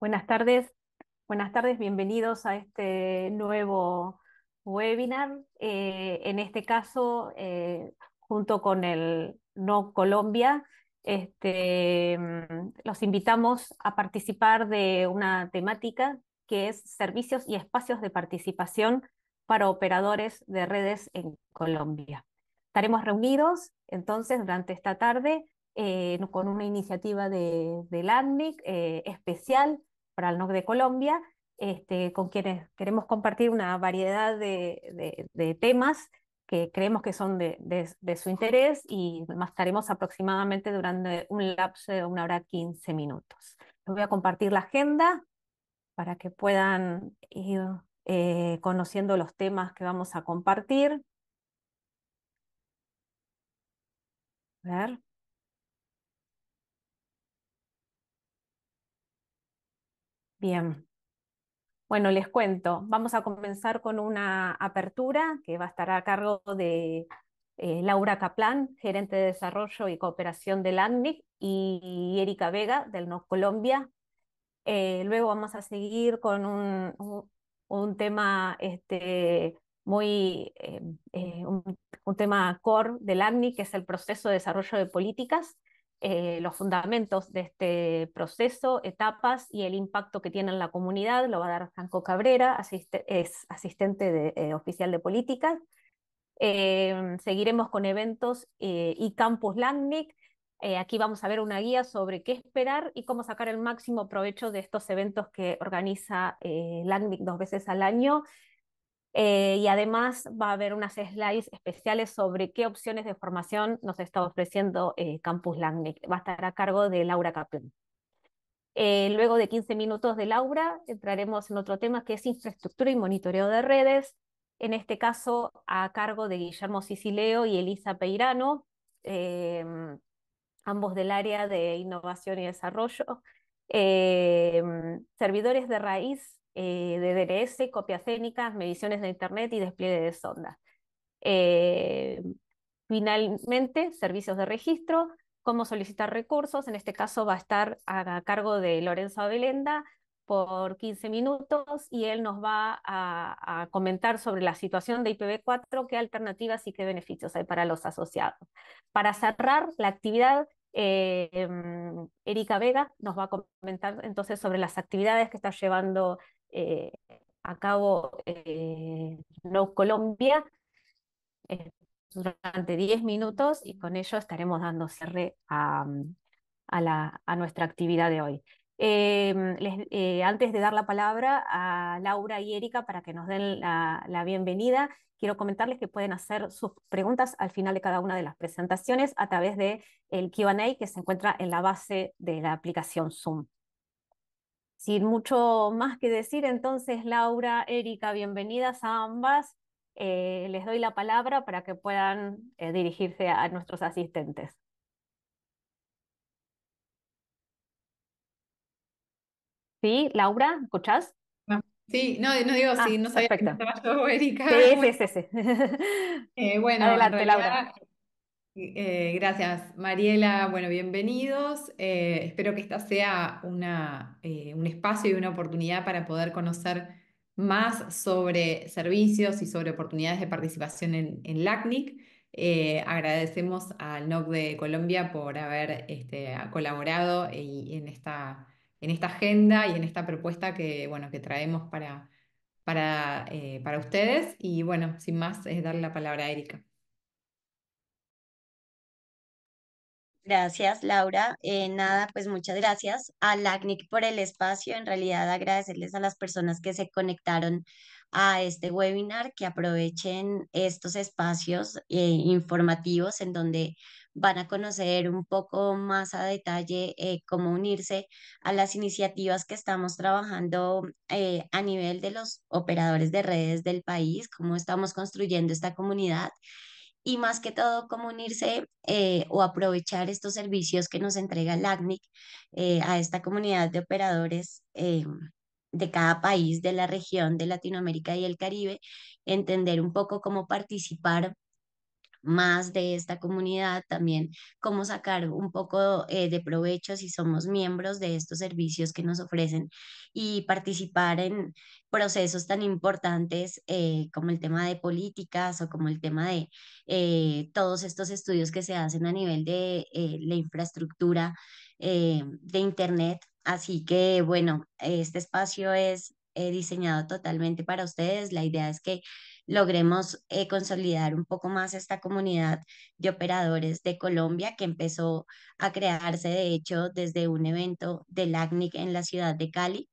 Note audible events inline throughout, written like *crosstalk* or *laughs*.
Buenas tardes, buenas tardes, bienvenidos a este nuevo webinar. Eh, en este caso, eh, junto con el No Colombia, este, mm, los invitamos a participar de una temática que es servicios y espacios de participación para operadores de redes en Colombia. Estaremos reunidos entonces durante esta tarde eh, con una iniciativa de, de especial NOC de Colombia, este, con quienes queremos compartir una variedad de, temas que creemos que son de, su interés y más estaremos aproximadamente durante un lapso de una hora 15 minutos. Les voy a compartir la agenda para que puedan ir eh, conociendo los temas que vamos a compartir. A ver. Bien. Bueno, les cuento. Vamos a comenzar con una apertura que va a estar a cargo de eh, Laura Caplan, gerente de desarrollo y cooperación del ACNIC, y, Erika Vega, del No Colombia. Eh, luego vamos a seguir con un, tema este, muy, eh, un, un, tema core del ACNIC, que es el proceso de desarrollo de políticas, eh, los fundamentos de este proceso, etapas y el impacto que tiene en la comunidad. Lo va a dar Franco Cabrera, es asistente de, eh, oficial de políticas. Eh, seguiremos con eventos y Campus LACNIC. aquí vamos a ver una guía sobre qué esperar y cómo sacar el máximo provecho de estos eventos que organiza LACNIC dos veces al año eh, y además va a haber unas slides especiales sobre qué opciones de formación nos está ofreciendo eh, Campus Langnick. Va a estar a cargo de Laura Capel. Eh, luego de 15 minutos de Laura, entraremos en otro tema que es infraestructura y monitoreo de redes. En este caso, a cargo de Guillermo Sicileo y Elisa Peirano, em, ambos del área de innovación y desarrollo. Em, servidores de raíz eh, de DRS, copias técnicas, mediciones de Internet y despliegue de sondas. Eh, finalmente, servicios de registro, cómo solicitar recursos. En este caso va a estar a, cargo de Lorenzo Abelenda por 15 minutos y él nos va a, comentar sobre la situación de IPv4, qué alternativas y qué beneficios hay para los asociados. Para cerrar la actividad, eh, em, Erika Vega nos va a comentar entonces sobre las actividades que está llevando eh, a cabo eh, No Colombia eh, durante 10 minutos y con ello estaremos dando cierre a, mm, nuestra actividad de hoy. Em, eh, antes de dar la palabra a Laura y Erika para que nos den la, bienvenida, quiero comentarles que pueden hacer sus preguntas al final de cada una de las presentaciones a través del el QA que se encuentra en la base de la aplicación Zoom. Sin mucho más que decir, entonces Laura, Erika, bienvenidas a ambas. Eh, les doy la palabra para que puedan eh, dirigirse a, nuestros asistentes. ¿Sí, Laura? ¿Escuchás? Ah, sí, no, no digo, ah, sí, no sabía perfecto. Erika. *laughs* Sí, sí, sí. Eh, bueno, Adelante, Laura. Eh, gracias, Mariela. Bueno, bienvenidos. Eh, espero que esta sea una, eh, un espacio y una oportunidad para poder conocer más sobre servicios y sobre oportunidades de participación en, en LACNIC. agradecemos al NOC de Colombia por haber este, colaborado en, esta, en esta agenda y en esta propuesta que, bueno, que traemos para, para, para ustedes. Y bueno, sin más, es darle la palabra a Erika. Gracias, Laura. Eh, nada, pues muchas gracias a LACNIC por el espacio. En realidad, agradecerles a las personas que se conectaron a este webinar, que aprovechen estos espacios eh, informativos en donde van a conocer un poco más a detalle eh, cómo unirse a las iniciativas que estamos trabajando a nivel de los operadores de redes del país, cómo estamos construyendo esta comunidad y más que todo cómo unirse eh, o aprovechar estos servicios que nos entrega LACNIC eh, a esta comunidad de operadores eh, de cada país de la región de Latinoamérica y el Caribe, entender un poco cómo participar más de esta comunidad, también cómo sacar un poco eh, de provecho si somos miembros de estos servicios que nos ofrecen y participar en procesos tan importantes eh, como el tema de políticas o como el tema de eh, todos estos estudios que se hacen a nivel de la infraestructura de Internet. Así que bueno, este espacio es diseñado totalmente para ustedes. La idea es que logremos eh, consolidar un poco más esta comunidad de operadores de Colombia que empezó a crearse, de hecho, desde un evento del ACNIC en la ciudad de Cali.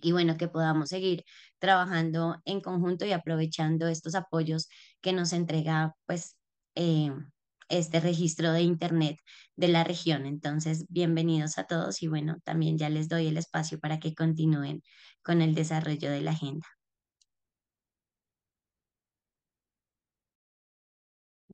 Y bueno, que podamos seguir trabajando en conjunto y aprovechando estos apoyos que nos entrega pues eh, este registro de Internet de la región. Entonces, bienvenidos a todos y bueno, también ya les doy el espacio para que continúen con el desarrollo de la agenda.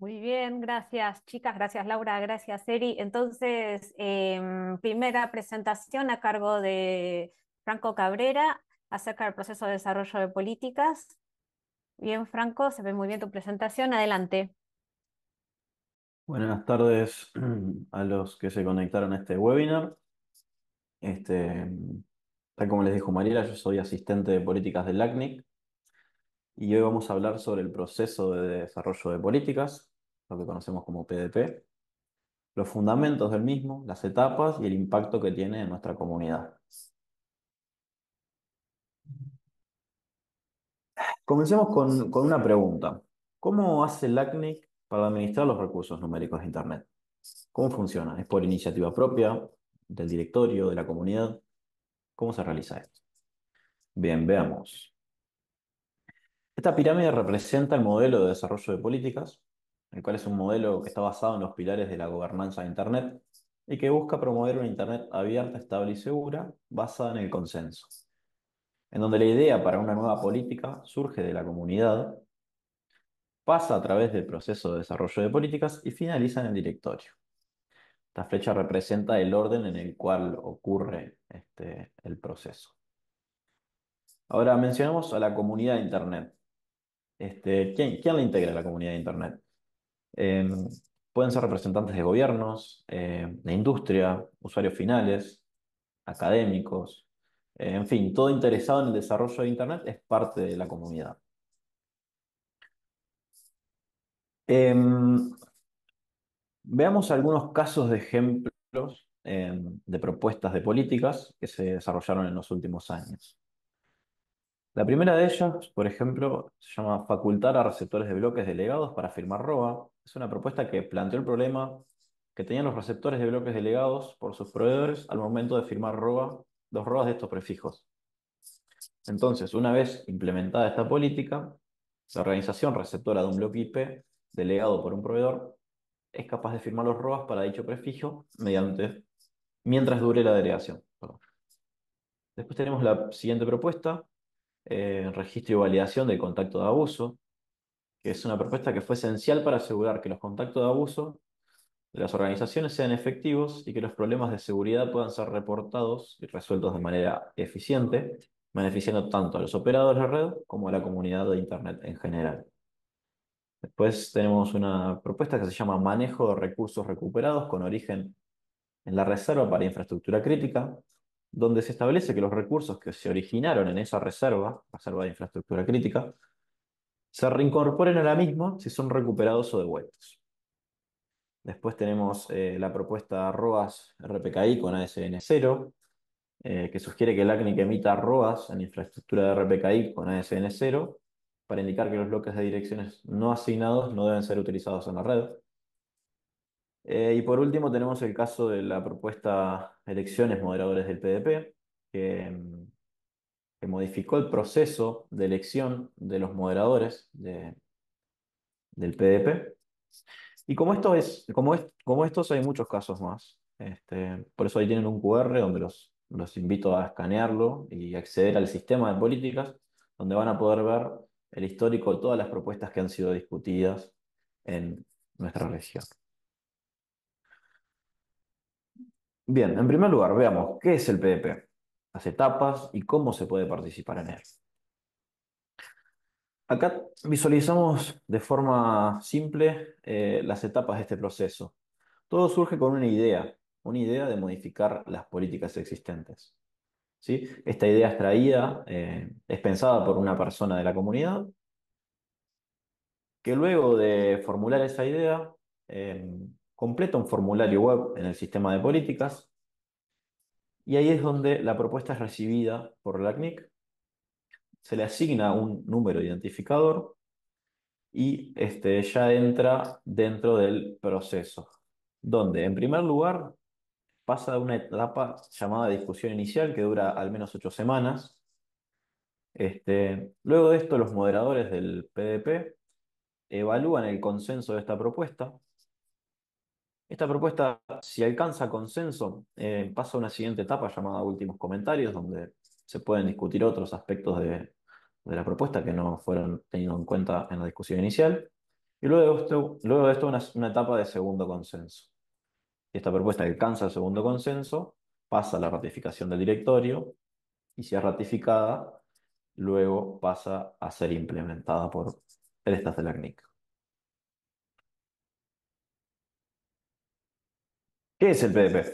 Muy bien, gracias chicas, gracias Laura, gracias Eri. Entonces, em, primera presentación a cargo de Franco Cabrera acerca del proceso de desarrollo de políticas. Bien, Franco, se ve muy bien tu presentación, adelante. Buenas tardes *clears throat* a los que se conectaron a este webinar. Este, tal como les dijo Mariela, yo soy asistente de políticas del ACNIC y hoy vamos a hablar sobre el proceso de desarrollo de políticas, lo que conocemos como PDP, los fundamentos del mismo, las etapas y el impacto que tiene en nuestra comunidad. Comencemos con, una pregunta. ¿Cómo hace el para administrar los recursos numéricos de Internet? ¿Cómo funciona? ¿Es por iniciativa propia, del directorio, de la comunidad? ¿Cómo se realiza esto? Bien, veamos. Esta pirámide representa el modelo de desarrollo de políticas, el cual es un modelo que está basado en los pilares de la gobernanza de Internet y que busca promover una Internet abierta, estable y segura, basada en el consenso, en donde la idea para una nueva política surge de la comunidad, pasa a través del proceso de desarrollo de políticas y finaliza en el directorio. Esta flecha representa el orden en el cual ocurre este, el proceso. Ahora mencionamos a la comunidad de Internet. Este, ¿quién, quién la integra la comunidad de Internet? Em, pueden ser representantes de gobiernos, em, de industria, usuarios finales, académicos, en fin, todo interesado en el desarrollo de Internet es parte de la comunidad. Em, veamos algunos casos de ejemplos de propuestas de políticas que se desarrollaron en los últimos años. La primera de ellas, por ejemplo, se llama Facultar a receptores de bloques delegados para firmar ROA. Es una propuesta que planteó el problema que tenían los receptores de bloques delegados por sus proveedores al momento de firmar ROA, los robas de estos prefijos. Entonces, una vez implementada esta política, la organización receptora de un bloque IP delegado por un proveedor es capaz de firmar los robas para dicho prefijo mediante mientras dure la delegación. Después tenemos la siguiente propuesta, eh, registro y validación del contacto de abuso, que es una propuesta que fue esencial para asegurar que los contactos de abuso de las organizaciones sean efectivos y que los problemas de seguridad puedan ser reportados y resueltos de manera eficiente, beneficiando tanto a los operadores de red como a la comunidad de Internet en general. Después tenemos una propuesta que se llama Manejo de recursos recuperados con origen en la reserva para infraestructura crítica, donde se establece que los recursos que se originaron en esa reserva, reserva de infraestructura crítica, se reincorporen a la si son recuperados o devueltos. Después tenemos eh, la propuesta ROAS RPKI con ASN 0, eh, que sugiere que el ACNIC emita ROAS en infraestructura de RPKI con ASN 0 para indicar que los bloques de direcciones no asignados no deben ser utilizados en la red. Eh, y por último tenemos el caso de la propuesta Elecciones Moderadores del PDP, mm, que, modificó el proceso de elección de los moderadores del PDP. Y como, esto es, como, estos hay muchos casos más. Este, por eso ahí tienen un QR donde los, los invito a escanearlo y acceder al sistema de políticas, donde van a poder ver el histórico de todas las propuestas que han sido discutidas en nuestra región. Bien, en primer lugar, veamos qué es el PDP, las etapas y cómo se puede participar en él. Acá visualizamos de forma simple eh, las etapas de este proceso. Todo surge con una idea, una idea de modificar las políticas existentes. ¿sí? Esta idea es traída, eh, es pensada por una persona de la comunidad, que luego de formular esa idea, eh, completa un formulario web en el sistema de políticas y ahí es donde la propuesta es recibida por la CNIC, se le asigna un número identificador y este, ya entra dentro del proceso, donde en primer lugar pasa una etapa llamada discusión inicial que dura al menos ocho semanas. Este, luego de esto, los moderadores del PDP evalúan el consenso de esta propuesta esta propuesta, si alcanza consenso, eh, pasa a una siguiente etapa llamada últimos comentarios, donde se pueden discutir otros aspectos de, la propuesta que no fueron tenidos en cuenta en la discusión inicial. Y luego de esto, luego esto una, etapa de segundo consenso. esta propuesta alcanza el segundo consenso, pasa a la ratificación del directorio y si es ratificada, luego pasa a ser implementada por el Estado de la CNIC. ¿Qué es el PDP?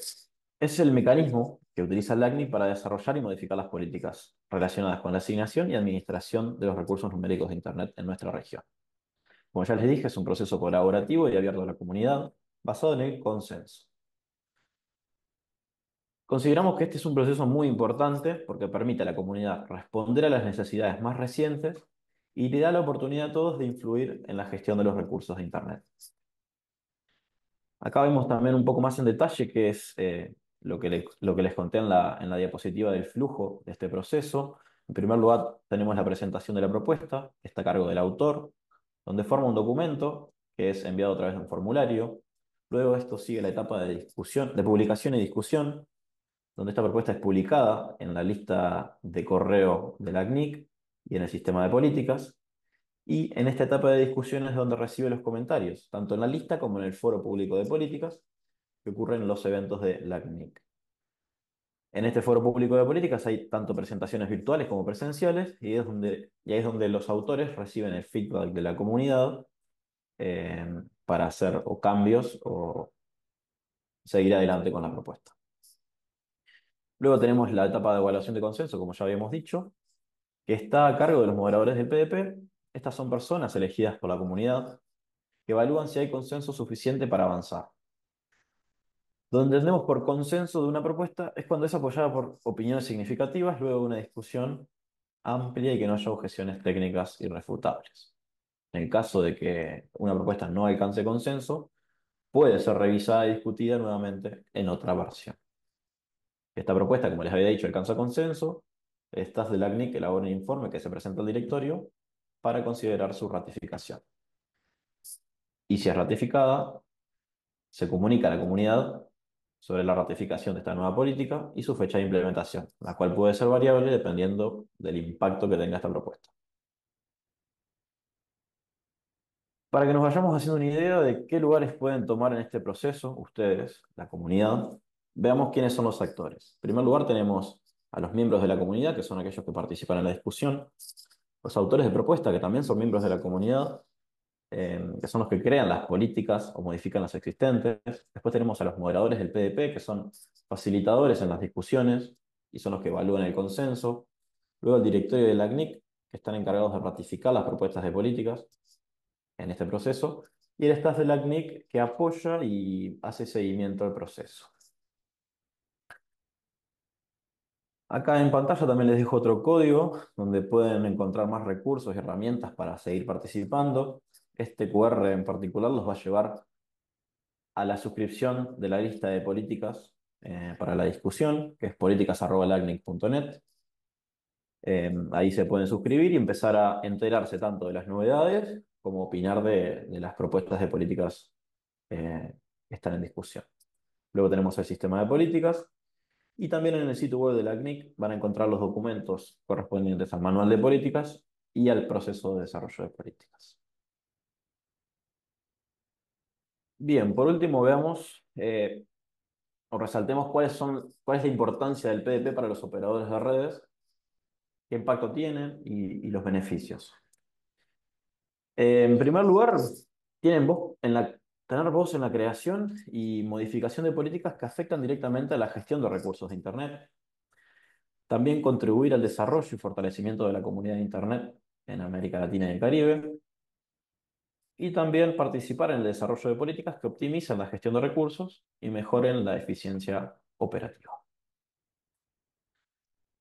Es el mecanismo que utiliza el ACNI para desarrollar y modificar las políticas relacionadas con la asignación y administración de los recursos numéricos de Internet en nuestra región. Como ya les dije, es un proceso colaborativo y abierto a la comunidad, basado en el consenso. Consideramos que este es un proceso muy importante porque permite a la comunidad responder a las necesidades más recientes y le da la oportunidad a todos de influir en la gestión de los recursos de Internet. Acá vemos también un poco más en detalle qué es eh, lo, que lo que les conté en la, diapositiva del flujo de este proceso. En primer lugar, tenemos la presentación de la propuesta, está a cargo del autor, donde forma un documento que es enviado a través de un formulario. Luego esto sigue la etapa de, discusión, de publicación y discusión, donde esta propuesta es publicada en la lista de correo de la CNIC y en el sistema de políticas. Y en esta etapa de discusión es donde recibe los comentarios, tanto en la lista como en el foro público de políticas, que ocurren en los eventos de LACNIC. En este foro público de políticas hay tanto presentaciones virtuales como presenciales, y, es donde, ahí es donde los autores reciben el feedback de la comunidad eh, para hacer cambios o seguir adelante con la propuesta. Luego tenemos la etapa de evaluación de consenso, como ya habíamos dicho, que está a cargo de los moderadores del PDP estas son personas elegidas por la comunidad que evalúan si hay consenso suficiente para avanzar. Donde entendemos por consenso de una propuesta es cuando es apoyada por opiniones significativas luego de una discusión amplia y que no haya objeciones técnicas irrefutables. En el caso de que una propuesta no alcance consenso, puede ser revisada y discutida nuevamente en otra versión. Esta propuesta, como les había dicho, alcanza consenso. Estas del ACNIC elaboran el informe que se presenta al directorio para considerar su ratificación. Y si es ratificada, se comunica a la comunidad sobre la ratificación de esta nueva política y su fecha de implementación, la cual puede ser variable dependiendo del impacto que tenga esta propuesta. Para que nos vayamos haciendo una idea de qué lugares pueden tomar en este proceso, ustedes, la comunidad, veamos quiénes son los actores. En primer lugar tenemos a los miembros de la comunidad, que son aquellos que participan en la discusión los autores de propuesta, que también son miembros de la comunidad, em, que son los que crean las políticas o modifican las existentes. Después tenemos a los moderadores del PDP, que son facilitadores en las discusiones y son los que evalúan el consenso. Luego el directorio del ACNIC, que están encargados de ratificar las propuestas de políticas en este proceso. Y el staff del ACNIC que apoya y hace seguimiento al proceso. Acá en pantalla también les dejo otro código donde pueden encontrar más recursos y herramientas para seguir participando. Este QR en particular los va a llevar a la suscripción de la lista de políticas eh, para la discusión, que es políticas.lagnic.net em, ahí se pueden suscribir y empezar a enterarse tanto de las novedades como opinar de, las propuestas de políticas eh, que están en discusión. Luego tenemos el sistema de políticas, y también en el sitio web de la CNIC van a encontrar los documentos correspondientes al manual de políticas y al proceso de desarrollo de políticas. Bien, por último veamos eh, o resaltemos cuáles son, cuál es la importancia del PDP para los operadores de redes, qué impacto tiene y, los beneficios. Eh, en primer lugar, tienen voz en la tener voz en la creación y modificación de políticas que afectan directamente a la gestión de recursos de Internet. También contribuir al desarrollo y fortalecimiento de la comunidad de Internet en América Latina y el Caribe. Y también participar en el desarrollo de políticas que optimizan la gestión de recursos y mejoren la eficiencia operativa.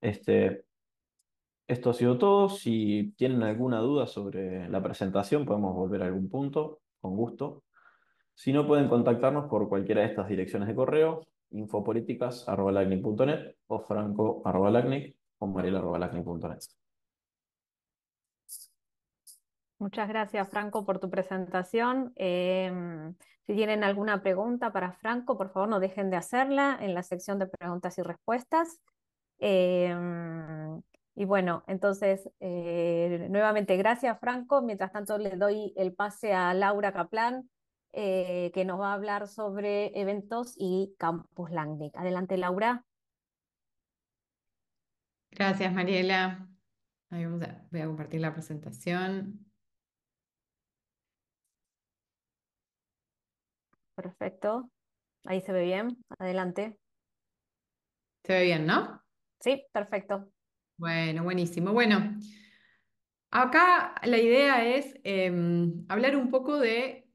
Este, esto ha sido todo. Si tienen alguna duda sobre la presentación, podemos volver a algún punto, con gusto. Si no, pueden contactarnos por cualquiera de estas direcciones de correo, infopolíticas.lacnic.net o franco.lacnic o mariela.lacnic.net. Muchas gracias, Franco, por tu presentación. Em, si tienen alguna pregunta para Franco, por favor no dejen de hacerla en la sección de preguntas y respuestas. Em, y bueno, entonces, eh, nuevamente, gracias, Franco. Mientras tanto, le doy el pase a Laura Caplan eh, que nos va a hablar sobre eventos y campus landing Adelante, Laura. Gracias, Mariela. voy a compartir la presentación. Perfecto. Ahí se ve bien. Adelante. Se ve bien, ¿no? Sí, perfecto. Bueno, buenísimo. Bueno, acá la idea es em, hablar un poco de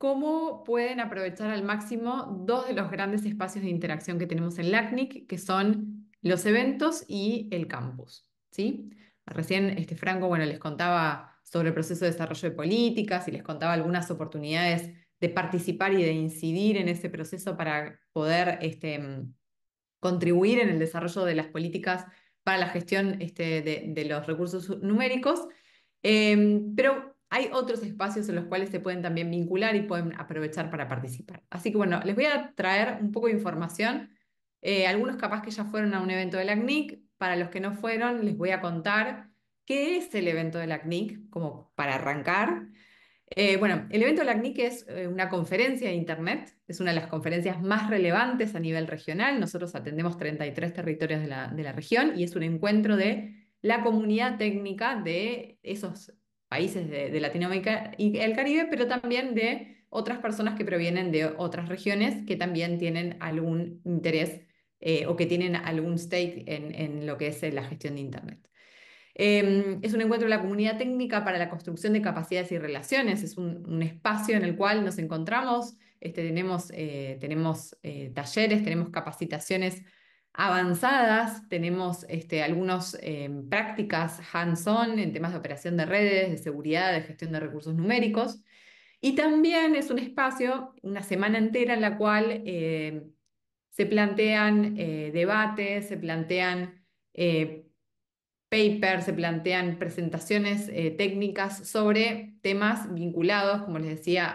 cómo pueden aprovechar al máximo dos de los grandes espacios de interacción que tenemos en LACNIC, que son los eventos y el campus. ¿sí? Recién este, Franco bueno, les contaba sobre el proceso de desarrollo de políticas y les contaba algunas oportunidades de participar y de incidir en ese proceso para poder este, mm, contribuir en el desarrollo de las políticas para la gestión este, de, los recursos numéricos. Em, pero hay otros espacios en los cuales se pueden también vincular y pueden aprovechar para participar. Así que bueno, les voy a traer un poco de información. Eh, algunos capaz que ya fueron a un evento de la CNIC, para los que no fueron, les voy a contar qué es el evento de la CNIC, como para arrancar. Eh, bueno, el evento de la CNIC es eh, una conferencia de Internet, es una de las conferencias más relevantes a nivel regional. Nosotros atendemos 33 territorios de la, de la región y es un encuentro de la comunidad técnica de esos países de, Latinoamérica y el Caribe, pero también de otras personas que provienen de otras regiones que también tienen algún interés eh, o que tienen algún stake en, lo que es eh, la gestión de Internet. Em, es un encuentro de la comunidad técnica para la construcción de capacidades y relaciones. Es un, espacio en el cual nos encontramos, este, tenemos, eh, tenemos talleres, tenemos capacitaciones avanzadas, tenemos este, algunas em, prácticas hands-on en temas de operación de redes, de seguridad, de gestión de recursos numéricos. Y también es un espacio, una semana entera en la cual em, se plantean eh, debates, se plantean eh, papers, se plantean presentaciones eh, técnicas sobre temas vinculados, como les decía,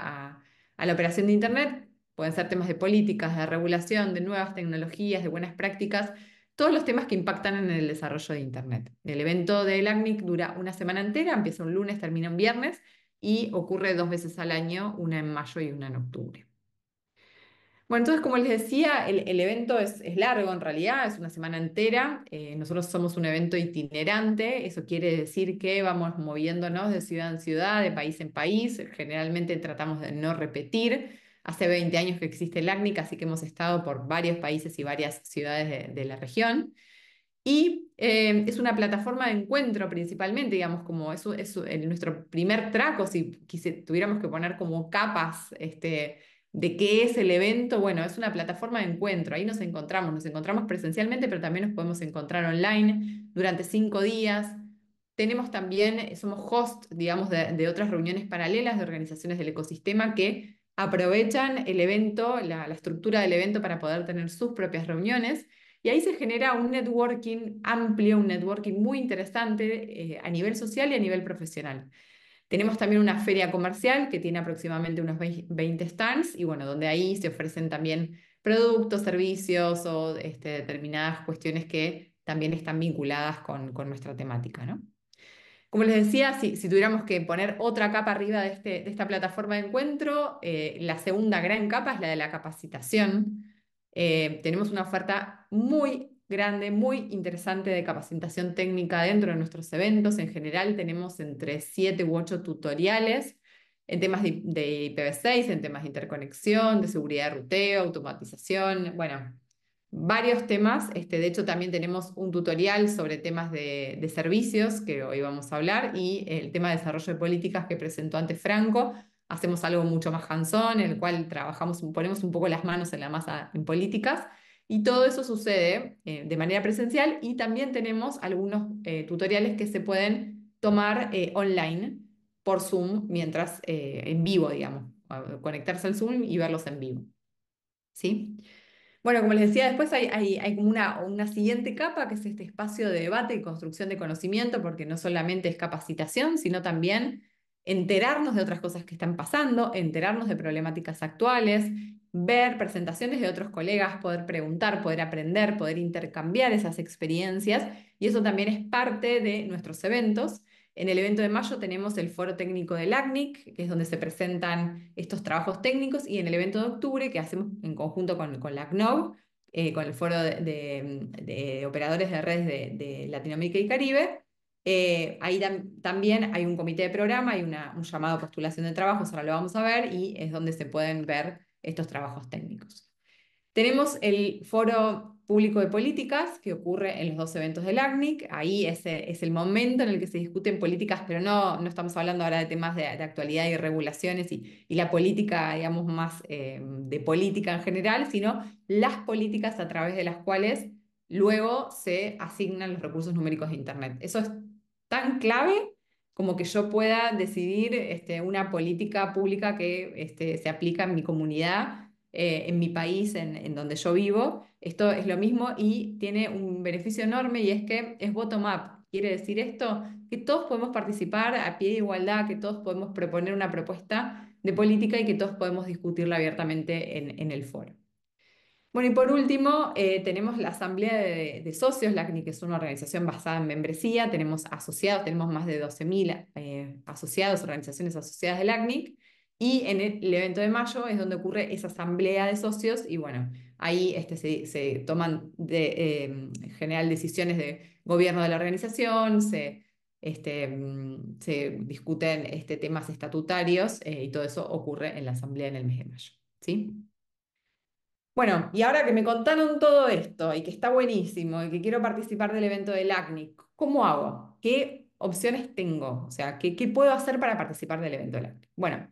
a la operación de Internet, Pueden ser temas de políticas, de regulación, de nuevas tecnologías, de buenas prácticas, todos los temas que impactan en el desarrollo de Internet. El evento del ACNIC dura una semana entera, empieza un lunes, termina un viernes y ocurre dos veces al año, una en mayo y una en octubre. Bueno, entonces, como les decía, el, evento es, largo en realidad, es una semana entera. Eh, nosotros somos un evento itinerante, eso quiere decir que vamos moviéndonos de ciudad en ciudad, de país en país. Generalmente tratamos de no repetir. Hace 20 años que existe el ACNIC, así que hemos estado por varios países y varias ciudades de, la región. Y eh, es una plataforma de encuentro principalmente, digamos, como es, es nuestro primer traco, si tuviéramos que poner como capas este, de qué es el evento, bueno, es una plataforma de encuentro, ahí nos encontramos, nos encontramos presencialmente, pero también nos podemos encontrar online durante cinco días. Tenemos también, somos host, digamos, de otras reuniones paralelas de organizaciones del ecosistema que aprovechan el evento, la, estructura del evento para poder tener sus propias reuniones. Y ahí se genera un networking amplio, un networking muy interesante eh, a nivel social y a nivel profesional. Tenemos también una feria comercial que tiene aproximadamente unos 20 stands y bueno, donde ahí se ofrecen también productos, servicios o este, determinadas cuestiones que también están vinculadas con, con nuestra temática, ¿no? Como les decía, si, tuviéramos que poner otra capa arriba de, este, esta plataforma de encuentro, eh, la segunda gran capa es la de la capacitación. Eh, tenemos una oferta muy grande, muy interesante de capacitación técnica dentro de nuestros eventos. En general tenemos entre siete u ocho tutoriales en temas de, de IPv6, en temas de interconexión, de seguridad de ruteo, automatización, bueno, varios temas. Este, de hecho, también tenemos un tutorial sobre temas de, servicios que hoy vamos a hablar y el tema de desarrollo de políticas que presentó antes Franco. Hacemos algo mucho más hands-on, en el cual trabajamos, ponemos un poco las manos en la masa en políticas. Y todo eso sucede eh, de manera presencial y también tenemos algunos eh, tutoriales que se pueden tomar eh, online por Zoom mientras en vivo, digamos, conectarse al Zoom y verlos en vivo. ¿Sí? Bueno, como les decía, después hay, hay, una, siguiente capa que es este espacio de debate y construcción de conocimiento, porque no solamente es capacitación, sino también enterarnos de otras cosas que están pasando, enterarnos de problemáticas actuales, ver presentaciones de otros colegas, poder preguntar, poder aprender, poder intercambiar esas experiencias. Y eso también es parte de nuestros eventos. En el evento de mayo tenemos el foro técnico del ACNIC, que es donde se presentan estos trabajos técnicos, y en el evento de octubre, que hacemos en conjunto con, con la ACNOV, eh, con el foro de, operadores de redes de, Latinoamérica y Caribe. Eh, ahí también hay un comité de programa, hay un llamado a postulación de trabajos, ahora lo vamos a ver, y es donde se pueden ver estos trabajos técnicos. Tenemos el foro público de políticas, que ocurre en los dos eventos del ACNIC. Ahí es, el momento en el que se discuten políticas, pero no, no estamos hablando ahora de temas de, actualidad y regulaciones y, la política, digamos, más eh, de política en general, sino las políticas a través de las cuales luego se asignan los recursos numéricos de Internet. Eso es tan clave como que yo pueda decidir este, una política pública que este, se aplica en mi comunidad eh, en mi país, en, donde yo vivo. Esto es lo mismo y tiene un beneficio enorme y es que es bottom-up. Quiere decir esto que todos podemos participar a pie de igualdad, que todos podemos proponer una propuesta de política y que todos podemos discutirla abiertamente en, el foro. Bueno, y por último, eh, tenemos la Asamblea de, Socios, la es una organización basada en membresía, tenemos asociados, tenemos más de 12.000 eh, asociados, organizaciones asociadas la ACNIC, y en el evento de mayo es donde ocurre esa asamblea de socios y bueno, ahí este, se, toman de, em, general decisiones de gobierno de la organización, se, este, mm, se discuten este, temas estatutarios eh, y todo eso ocurre en la asamblea en el mes de mayo. ¿sí? Bueno, y ahora que me contaron todo esto y que está buenísimo y que quiero participar del evento del ACNIC, ¿cómo hago? ¿Qué opciones tengo? O sea, ¿qué, qué puedo hacer para participar del evento del ACNIC? Bueno.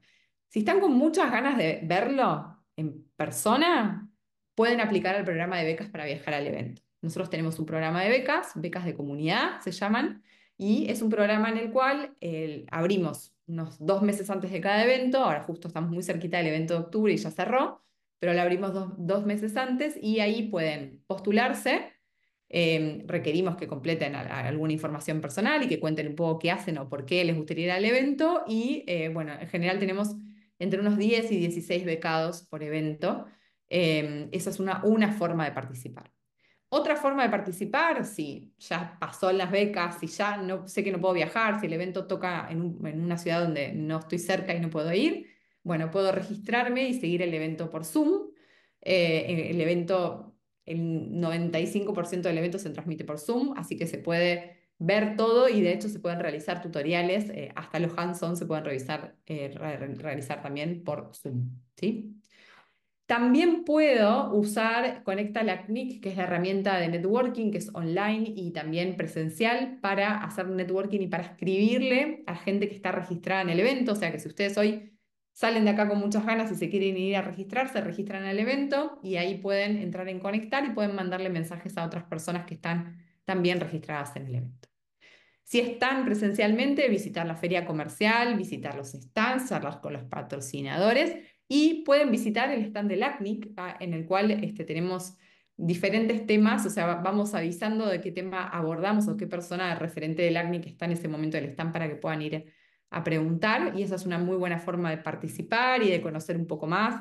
Si están con muchas ganas de verlo en persona, pueden aplicar al programa de becas para viajar al evento. Nosotros tenemos un programa de becas, becas de comunidad se llaman, y es un programa en el cual abrimos unos dos meses antes de cada evento, ahora justo estamos muy cerquita del evento de octubre y ya cerró, pero lo abrimos dos, meses antes y ahí pueden postularse. Em, requerimos que completen alguna información personal y que cuenten un poco qué hacen o por qué les gustaría ir al evento. Y eh, bueno, en general tenemos entre unos 10 y 16 becados por evento. Em, esa es una, forma de participar. Otra forma de participar, si ya pasó las becas, si ya no sé que no puedo viajar, si el evento toca en, una ciudad donde no estoy cerca y no puedo ir, bueno, puedo registrarme y seguir el evento por Zoom. Eh, el evento, el 95% del evento se transmite por Zoom, así que se puede ver todo y de hecho se pueden realizar tutoriales, eh, hasta los hands-on se pueden revisar, eh, realizar también por Zoom. ¿sí? También puedo usar Conecta la CNIC, que es la herramienta de networking, que es online y también presencial, para hacer networking y para escribirle a gente que está registrada en el evento. O sea que si ustedes hoy salen de acá con muchas ganas y se quieren ir a registrar, se registran al evento y ahí pueden entrar en Conectar y pueden mandarle mensajes a otras personas que están también registradas en el evento. Si están presencialmente, visitar la feria comercial, visitar los stands, hablar con los patrocinadores y pueden visitar el stand del ACNIC, ah, en el cual este, tenemos diferentes temas, o sea, vamos avisando de qué tema abordamos o qué persona referente del ACNIC está en ese momento del stand para que puedan ir a preguntar y esa es una muy buena forma de participar y de conocer un poco más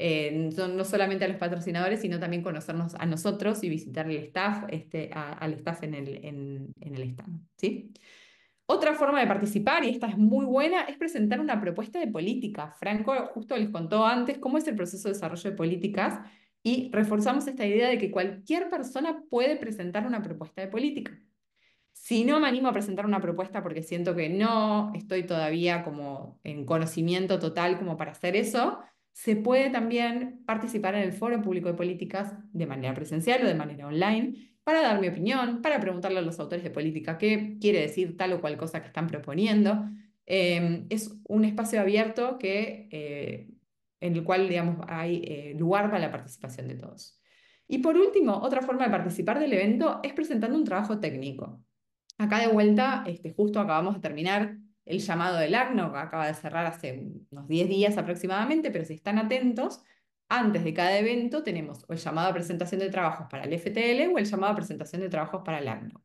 eh, no solamente a los patrocinadores, sino también conocernos a nosotros y visitar el staff, este, al staff en el, en, stand. Otra forma de participar, y esta es muy buena, es presentar una propuesta de política. Franco justo les contó antes cómo es el proceso de desarrollo de políticas y reforzamos esta idea de que cualquier persona puede presentar una propuesta de política. Si no me animo a presentar una propuesta porque siento que no estoy todavía como en conocimiento total como para hacer eso, se puede también participar en el Foro Público de Políticas de manera presencial o de manera online para dar mi opinión, para preguntarle a los autores de política qué quiere decir tal o cual cosa que están proponiendo. Eh, es un espacio abierto que, eh, en el cual digamos, hay eh, lugar para la participación de todos. Y por último, otra forma de participar del evento es presentando un trabajo técnico. Acá de vuelta, este, justo acabamos de terminar el llamado del ACNO, acaba de cerrar hace unos 10 días aproximadamente, pero si están atentos, antes de cada evento tenemos o el llamado a presentación de trabajos para el FTL o el llamado a presentación de trabajos para el ACNO.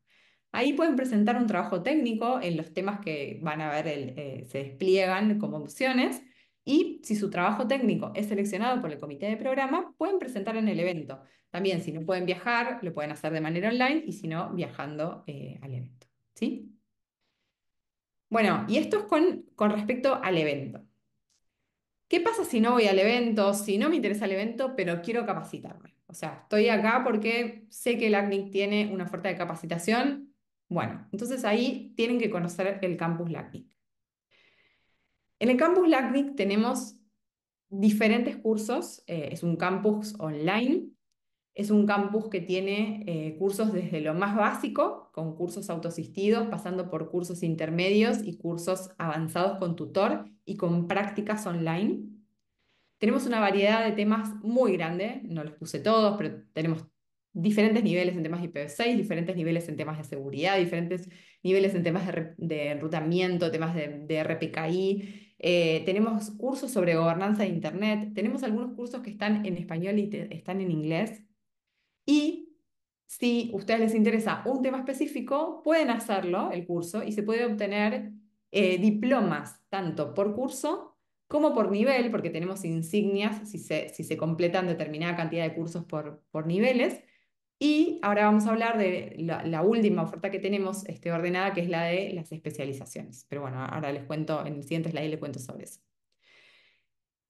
Ahí pueden presentar un trabajo técnico en los temas que van a ver, eh, se despliegan como opciones. Y si su trabajo técnico es seleccionado por el comité de programa, pueden presentar en el evento. También, si no pueden viajar, lo pueden hacer de manera online y si no, viajando eh, al evento. ¿Sí? Bueno, y esto es con, respecto al evento. ¿Qué pasa si no voy al evento, si no me interesa el evento, pero quiero capacitarme? O sea, estoy acá porque sé que el LACNIC tiene una oferta de capacitación. Bueno, entonces ahí tienen que conocer el campus LACNIC. En el campus LACNIC tenemos diferentes cursos. Eh, es un campus online es un campus que tiene eh, cursos desde lo más básico, con cursos autoasistidos, pasando por cursos intermedios y cursos avanzados con tutor y con prácticas online. Tenemos una variedad de temas muy grande, no los puse todos, pero tenemos diferentes niveles en temas de IPv6, diferentes niveles en temas de seguridad, diferentes niveles en temas de, enrutamiento, temas de, RPKI, eh, tenemos cursos sobre gobernanza de Internet, tenemos algunos cursos que están en español y están en inglés. Y si a ustedes les interesa un tema específico, pueden hacerlo, el curso, y se puede obtener eh, diplomas tanto por curso como por nivel, porque tenemos insignias si se, completan determinada cantidad de cursos por, niveles. Y ahora vamos a hablar de la, última oferta que tenemos este, ordenada, que es la de las especializaciones. Pero bueno, ahora les cuento, en el siguiente slide les cuento sobre eso.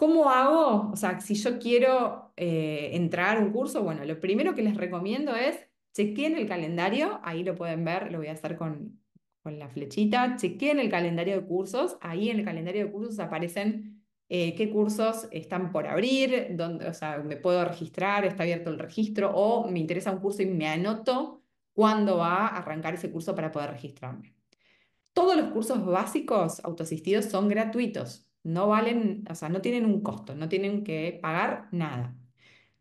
¿Cómo hago? O sea, si yo quiero eh, entrar a un curso, bueno, lo primero que les recomiendo es chequeen el calendario, ahí lo pueden ver, lo voy a hacer con, la flechita, chequeen el calendario de cursos, ahí en el calendario de cursos aparecen eh, qué cursos están por abrir, o sea, me puedo registrar, está abierto el registro, o me interesa un curso y me anoto cuándo va a arrancar ese curso para poder registrarme. Todos los cursos básicos autoasistidos son gratuitos, no valen, o sea, no tienen un costo, no tienen que pagar nada.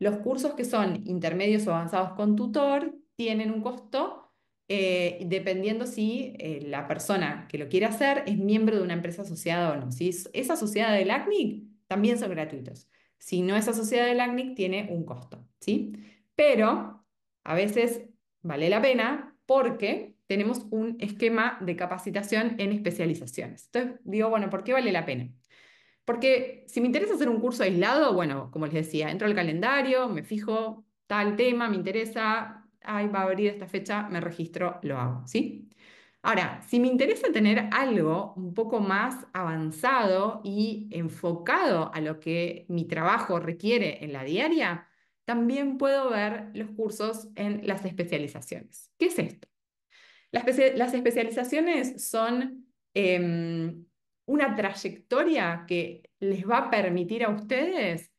Los cursos que son intermedios o avanzados con tutor tienen un costo eh, dependiendo si eh, la persona que lo quiere hacer es miembro de una empresa asociada o no. Si es, asociada del ACNIC, también son gratuitos. Si no es asociada del ACNIC, tiene un costo, ¿sí? Pero a veces vale la pena porque tenemos un esquema de capacitación en especializaciones. Entonces digo, bueno, ¿por qué vale la pena? Porque si me interesa hacer un curso aislado, bueno, como les decía, entro al calendario, me fijo tal tema, me interesa, ay, va a abrir esta fecha, me registro, lo hago, ¿sí? Ahora, si me interesa tener algo un poco más avanzado y enfocado a lo que mi trabajo requiere en la diaria, también puedo ver los cursos en las especializaciones. ¿Qué es esto? Las, especializaciones son em, una trayectoria que les va a permitir a ustedes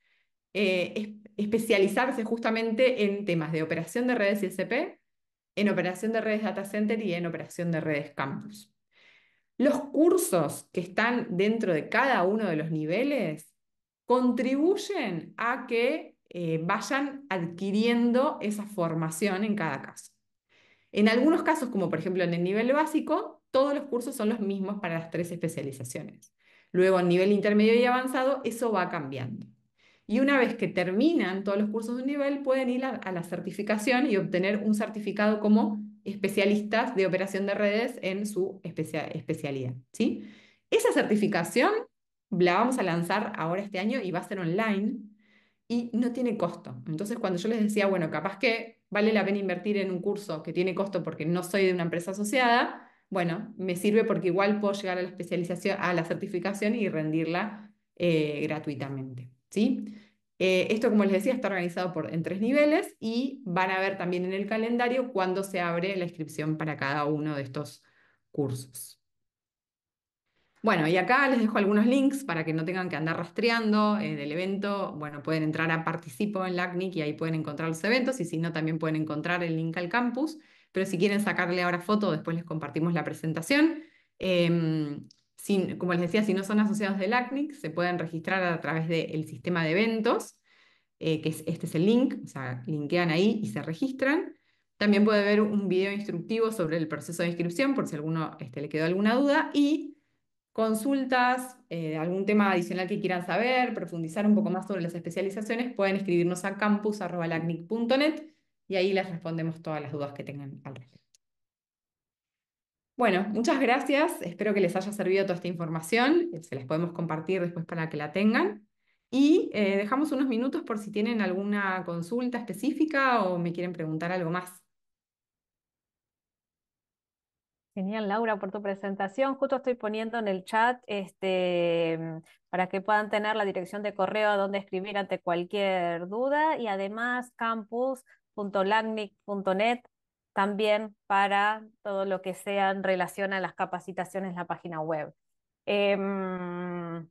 eh, especializarse justamente en temas de operación de redes ISP, en operación de redes data center y en operación de redes campus. Los cursos que están dentro de cada uno de los niveles contribuyen a que eh, vayan adquiriendo esa formación en cada caso. En algunos casos, como por ejemplo en el nivel básico, todos los cursos son los mismos para las tres especializaciones. Luego, a nivel intermedio y avanzado, eso va cambiando. Y una vez que terminan todos los cursos de un nivel, pueden ir a, la certificación y obtener un certificado como especialistas de operación de redes en su especialidad. ¿sí? Esa certificación la vamos a lanzar ahora este año y va a ser online y no tiene costo. Entonces, cuando yo les decía, bueno, capaz que vale la pena invertir en un curso que tiene costo porque no soy de una empresa asociada, bueno, me sirve porque igual puedo llegar a la especialización, a la certificación y rendirla eh, gratuitamente. ¿sí? Eh, esto, como les decía, está organizado por, en tres niveles y van a ver también en el calendario cuándo se abre la inscripción para cada uno de estos cursos. Bueno, y acá les dejo algunos links para que no tengan que andar rastreando en eh, el evento. Bueno, pueden entrar a Participo en LACNIC y ahí pueden encontrar los eventos y si no, también pueden encontrar el link al campus pero si quieren sacarle ahora foto, después les compartimos la presentación. Em, como les decía, si no son asociados del ACNIC, se pueden registrar a través del sistema de eventos, eh, que este es el link, o sea, linkean ahí y se registran. También puede ver un video instructivo sobre el proceso de inscripción, por si alguno este, le quedó alguna duda, y consultas, eh, algún tema adicional que quieran saber, profundizar un poco más sobre las especializaciones, pueden escribirnos a campus.lacnic.net y ahí les respondemos todas las dudas que tengan al respecto. Bueno, muchas gracias. Espero que les haya servido toda esta información. Eh, se las podemos compartir después para que la tengan. Y eh, dejamos unos minutos por si tienen alguna consulta específica o me quieren preguntar algo más. Genial, Laura, por tu presentación. Justo estoy poniendo en el chat este, mm, para que puedan tener la dirección de correo a donde escribir ante cualquier duda y además Campus .landmic.net también para todo lo que sea en relación a las capacitaciones en la página web. Em,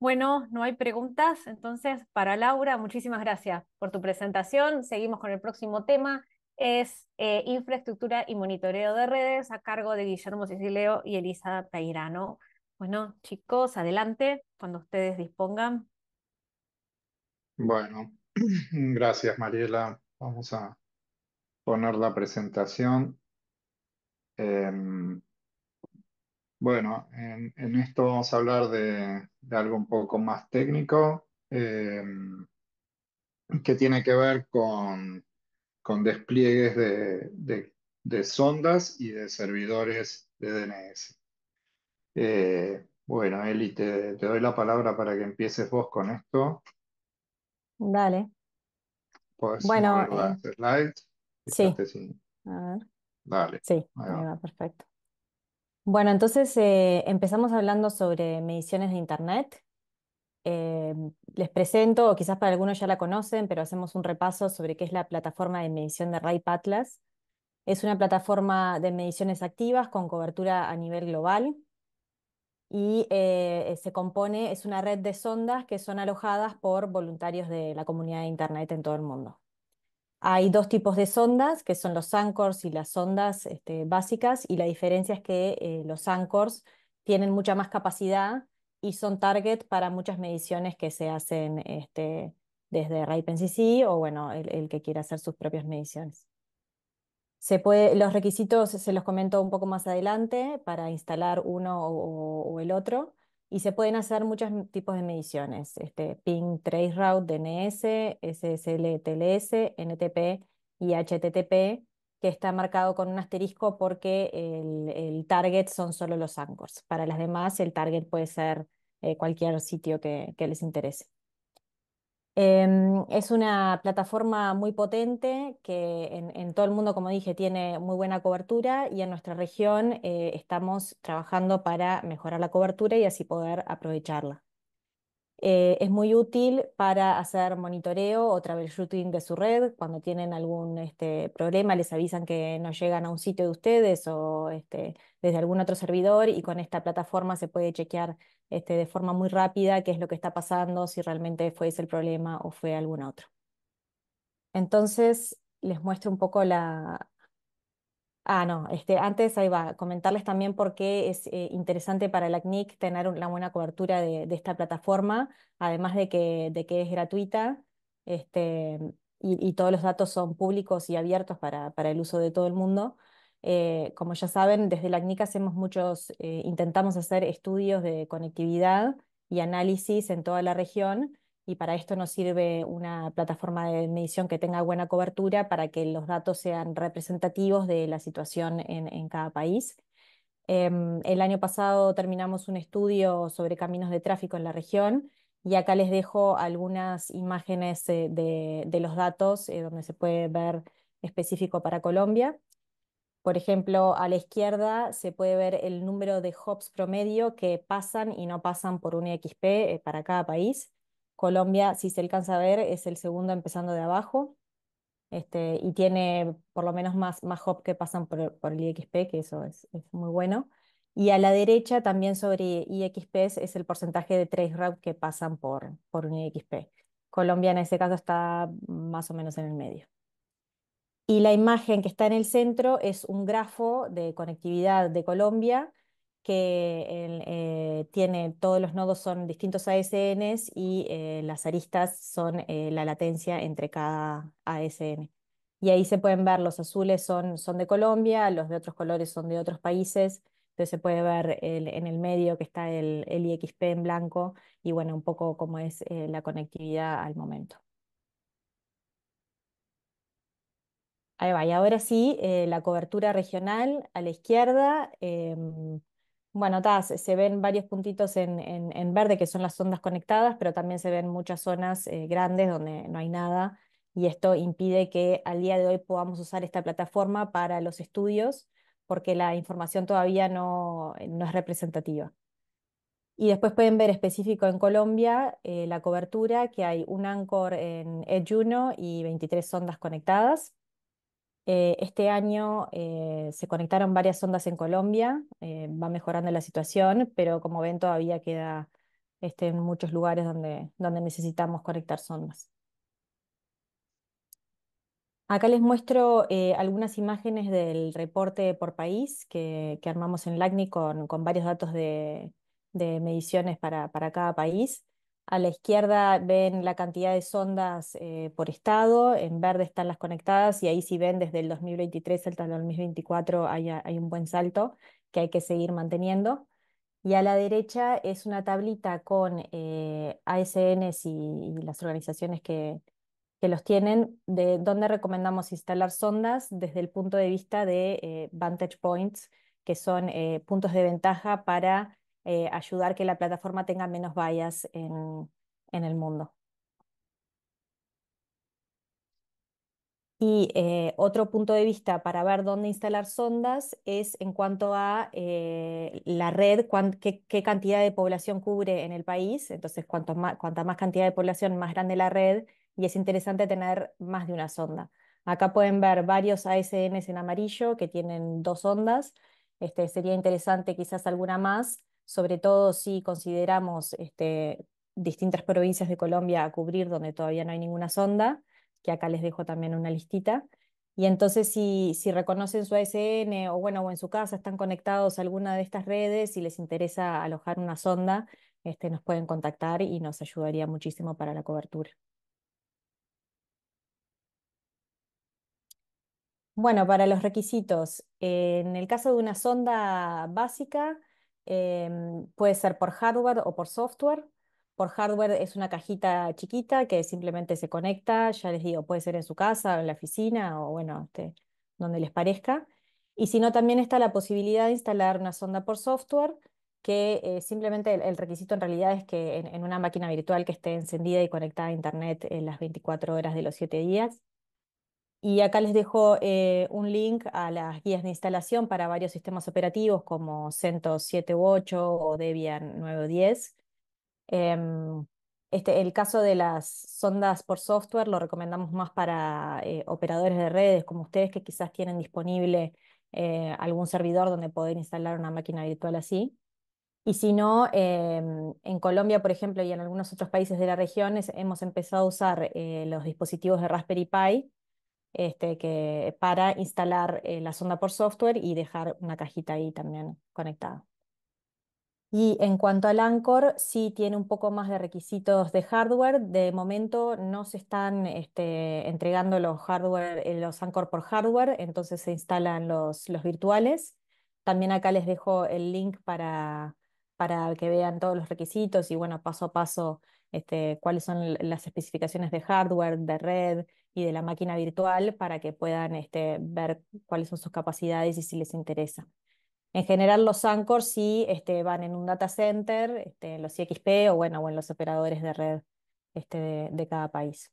bueno, no hay preguntas, entonces para Laura, muchísimas gracias por tu presentación. Seguimos con el próximo tema, es eh, infraestructura y monitoreo de redes a cargo de Guillermo Sicileo y Elisa Tairano. Bueno, chicos, adelante cuando ustedes dispongan. Bueno, *clears throat* Gracias, Mariela. Vamos a poner la presentación. Em, bueno, en, esto vamos a hablar de, algo un poco más técnico em, que tiene que ver con, despliegues de, sondas y de servidores de DNS. Eh, bueno, Eli, te doy la palabra para que empieces vos con esto. Dale. Bueno, perfecto. Bueno, entonces eh, empezamos hablando sobre mediciones de Internet. Eh, les presento, o quizás para algunos ya la conocen, pero hacemos un repaso sobre qué es la plataforma de medición de Ray Atlas. Es una plataforma de mediciones activas con cobertura a nivel global y eh, se compone, es una red de sondas que son alojadas por voluntarios de la comunidad de Internet en todo el mundo. Hay dos tipos de sondas, que son los anchors y las sondas este, básicas, y la diferencia es que eh, los anchors tienen mucha más capacidad y son target para muchas mediciones que se hacen este, desde RIPE-NCC o bueno, el, el que quiera hacer sus propias mediciones. Se puede, los requisitos se los comento un poco más adelante para instalar uno o, el otro. Y se pueden hacer muchos tipos de mediciones, este, ping, Route DNS, SSL, TLS, NTP y HTTP, que está marcado con un asterisco porque el, target son solo los anchors. Para las demás, el target puede ser eh, cualquier sitio que les interese. Em, es una plataforma muy potente que en, todo el mundo, como dije, tiene muy buena cobertura y en nuestra región eh, estamos trabajando para mejorar la cobertura y así poder aprovecharla. Eh, es muy útil para hacer monitoreo o troubleshooting de su red. Cuando tienen algún este, problema, les avisan que no llegan a un sitio de ustedes o este, desde algún otro servidor y con esta plataforma se puede chequear este, de forma muy rápida qué es lo que está pasando, si realmente fue ese el problema o fue algún otro. Entonces, les muestro un poco la, Ah, no, este, antes ahí va, comentarles también por qué es eh, interesante para el ACNIC tener la buena cobertura de, esta plataforma, además de que, es gratuita este, y, todos los datos son públicos y abiertos para, el uso de todo el mundo. Eh, como ya saben, desde el CNIC hacemos muchos, eh, intentamos hacer estudios de conectividad y análisis en toda la región y para esto nos sirve una plataforma de medición que tenga buena cobertura para que los datos sean representativos de la situación en, cada país. Em, el año pasado terminamos un estudio sobre caminos de tráfico en la región y acá les dejo algunas imágenes eh, de, los datos eh, donde se puede ver específico para Colombia. Por ejemplo, a la izquierda se puede ver el número de hops promedio que pasan y no pasan por un XP eh, para cada país. Colombia, si se alcanza a ver, es el segundo empezando de abajo. Este, y tiene por lo menos más, más hop que pasan por, por el IXP, que eso es, muy bueno. Y a la derecha también sobre IXP es, el porcentaje de trace route que pasan por, por un IXP. Colombia en ese caso está más o menos en el medio. Y la imagen que está en el centro es un grafo de conectividad de Colombia que eh, tiene, todos los nodos son distintos ASNs y eh, las aristas son eh, la latencia entre cada ASN. Y ahí se pueden ver, los azules son, son de Colombia, los de otros colores son de otros países, entonces se puede ver en el medio que está el, IXP en blanco y bueno, un poco cómo es la conectividad al momento. Ahí va, y ahora sí, la cobertura regional a la izquierda. Em, bueno, se, ven varios puntitos en, verde que son las ondas conectadas, pero también se ven muchas zonas eh, grandes donde no hay nada y esto impide que al día de hoy podamos usar esta plataforma para los estudios porque la información todavía no, es representativa. Y después pueden ver específico en Colombia eh, la cobertura, que hay un ANCOR en e 1 y 23 ondas conectadas. Eh, este año eh, se conectaron varias sondas en Colombia, eh, va mejorando la situación, pero como ven todavía queda este, en muchos lugares donde, necesitamos conectar sondas. Acá les muestro algunas imágenes del reporte por país que, armamos en LACNI con, con varios datos de, mediciones para cada país. A la izquierda ven la cantidad de sondas eh, por estado, en verde están las conectadas y ahí si ven desde el 2023 hasta el 2024 hay, un buen salto que hay que seguir manteniendo. Y a la derecha es una tablita con eh, ASNs y, las organizaciones que, que, los tienen, de donde recomendamos instalar sondas desde el punto de vista de eh, vantage points, que son puntos de ventaja para eh, ayudar que la plataforma tenga menos vallas en, el mundo. Y eh, otro punto de vista para ver dónde instalar sondas es en cuanto a eh, la red, qué, cantidad de población cubre en el país. Entonces, más, cuanta más cantidad de población, más grande la red, y es interesante tener más de una sonda. Acá pueden ver varios ASNs en amarillo que tienen dos ondas. Este, sería interesante quizás alguna más, sobre todo si consideramos este, distintas provincias de Colombia a cubrir donde todavía no hay ninguna sonda, que acá les dejo también una listita. Y entonces si, reconocen su ASN o bueno, o en su casa están conectados a alguna de estas redes y les interesa alojar una sonda, este, nos pueden contactar y nos ayudaría muchísimo para la cobertura. Bueno, para los requisitos, en el caso de una sonda básica, Em, puede ser por hardware o por software. Por hardware es una cajita chiquita que simplemente se conecta, ya les digo, puede ser en su casa, o en la oficina o bueno, este, donde les parezca. Y si no, también está la posibilidad de instalar una sonda por software, que eh, simplemente el, requisito en realidad es que en, una máquina virtual que esté encendida y conectada a Internet en las 24 horas de los 7 días, y acá les dejo eh, un link a las guías de instalación para varios sistemas operativos como CentOS 7 u 8 o Debian 9 o 10. este, el caso de las sondas por software lo recomendamos más para eh, operadores de redes como ustedes que quizás tienen disponible eh, algún servidor donde poder instalar una máquina virtual así. Y si no, em, en Colombia, por ejemplo, y en algunos otros países de la región, hemos empezado a usar los dispositivos de Raspberry Pi este, para instalar eh, la sonda por software y dejar una cajita ahí también conectada. Y en cuanto al Anchor, sí tiene un poco más de requisitos de hardware. De momento no se están este, entregando los hardware, eh, los Anchor por hardware, entonces se instalan los, virtuales. También acá les dejo el link para, que vean todos los requisitos y bueno, paso a paso este, cuáles son las especificaciones de hardware, de red, y de la máquina virtual para que puedan este, ver cuáles son sus capacidades y si les interesa. En general, los anchors sí este, van en un data center, este, los IXP o, bueno, o en los operadores de red este, de, cada país.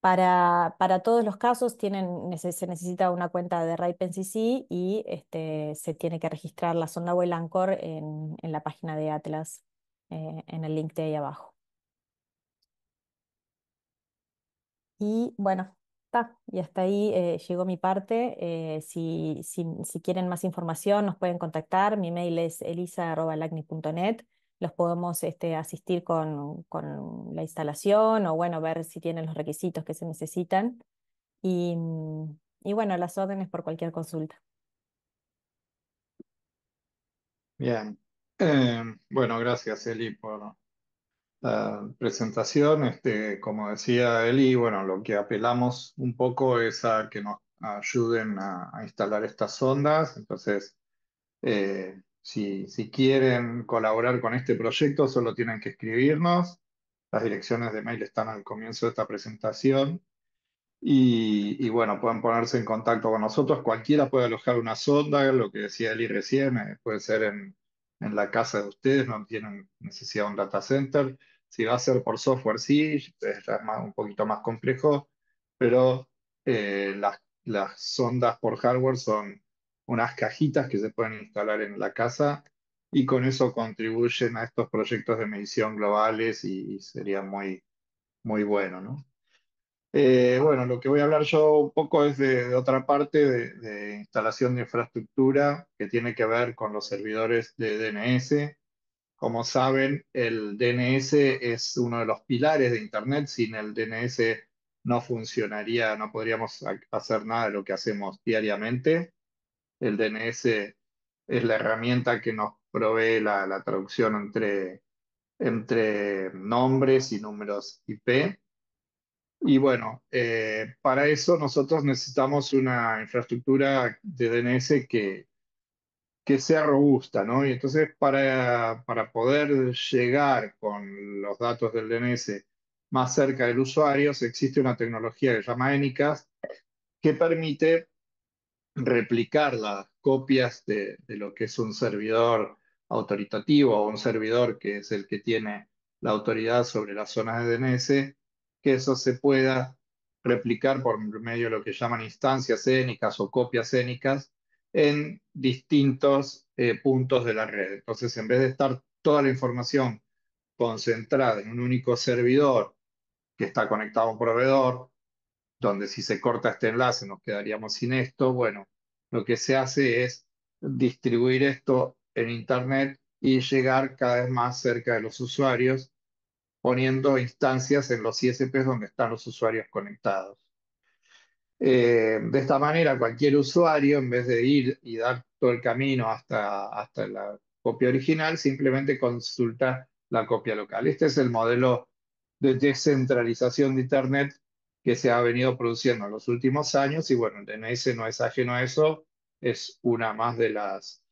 Para, para todos los casos tienen, se necesita una cuenta de RIPE-NCC y este, se tiene que registrar la sonda o el anchor en, la página de Atlas, eh, en el link de ahí abajo. Y bueno, está. Y hasta ahí eh, llegó mi parte. Eh, si, si, quieren más información, nos pueden contactar. Mi mail es elisa.lacni.net. Los podemos este, asistir con, la instalación o bueno, ver si tienen los requisitos que se necesitan. Y, y bueno, las órdenes por cualquier consulta. Bien. Eh, bueno, gracias Eli por presentación. Este, como decía Eli, bueno, lo que apelamos un poco es a que nos ayuden a, instalar estas sondas. Entonces, eh, si, si, quieren colaborar con este proyecto, solo tienen que escribirnos. Las direcciones de mail están al comienzo de esta presentación. Y, y bueno, pueden ponerse en contacto con nosotros. Cualquiera puede alojar una sonda, lo que decía Eli recién, eh, puede ser en en la casa de ustedes, no tienen necesidad de un data center. Si va a ser por software, sí, es un poquito más complejo, pero eh, las, sondas por hardware son unas cajitas que se pueden instalar en la casa y con eso contribuyen a estos proyectos de medición globales y, sería muy, muy bueno, ¿no? Eh, bueno, lo que voy a hablar yo un poco es de, otra parte de, instalación de infraestructura que tiene que ver con los servidores de DNS. Como saben, el DNS es uno de los pilares de Internet. Sin el DNS no funcionaría, no podríamos hacer nada de lo que hacemos diariamente. El DNS es la herramienta que nos provee la, traducción entre, entre nombres y números IP y bueno, eh, para eso nosotros necesitamos una infraestructura de DNS que, que sea robusta, ¿no? Y entonces para, para poder llegar con los datos del DNS más cerca del usuario, existe una tecnología que se llama ENICAS que permite replicar las copias de, de lo que es un servidor autoritativo o un servidor que es el que tiene la autoridad sobre las zonas de DNS eso se pueda replicar por medio de lo que llaman instancias cénicas o copias cénicas en distintos eh, puntos de la red. Entonces, en vez de estar toda la información concentrada en un único servidor que está conectado a un proveedor, donde si se corta este enlace nos quedaríamos sin esto, bueno, lo que se hace es distribuir esto en Internet y llegar cada vez más cerca de los usuarios poniendo instancias en los ISPs donde están los usuarios conectados. Eh, de esta manera, cualquier usuario, en vez de ir y dar todo el camino hasta, hasta la copia original, simplemente consulta la copia local. Este es el modelo de descentralización de Internet que se ha venido produciendo en los últimos años y bueno, el DNS no es ajeno a eso, es una más de las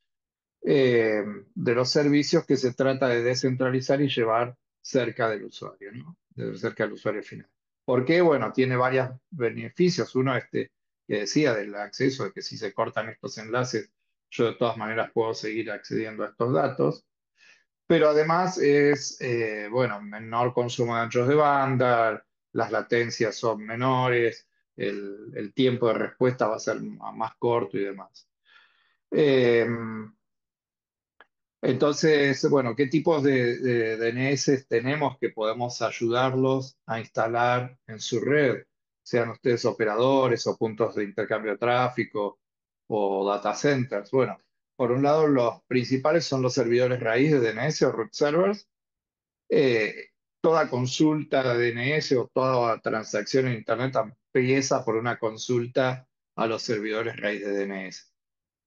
eh, de los servicios que se trata de descentralizar y llevar cerca del usuario, ¿no? cerca del usuario final. ¿Por qué? Bueno, tiene varios beneficios. Uno, este que decía del acceso, de que si se cortan estos enlaces, yo de todas maneras puedo seguir accediendo a estos datos. Pero además es, eh, bueno, menor consumo de anchos de banda, las latencias son menores, el, tiempo de respuesta va a ser más corto y demás. Eh, entonces, bueno, ¿qué tipos de, DNS tenemos que podemos ayudarlos a instalar en su red? Sean ustedes operadores o puntos de intercambio de tráfico o data centers. Bueno, por un lado, los principales son los servidores raíz de DNS o root servers. Eh, toda consulta de DNS o toda transacción en Internet empieza por una consulta a los servidores raíz de DNS.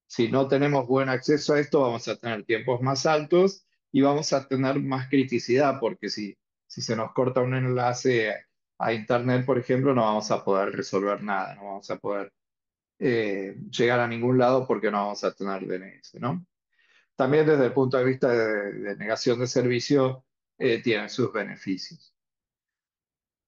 Si no tenemos buen acceso a esto, vamos a tener tiempos más altos y vamos a tener más criticidad, porque si, si se nos corta un enlace a Internet, por ejemplo, no vamos a poder resolver nada, no vamos a poder eh, llegar a ningún lado porque no vamos a tener DNS, ¿no? También desde el punto de vista de, negación de servicio, eh, tiene sus beneficios.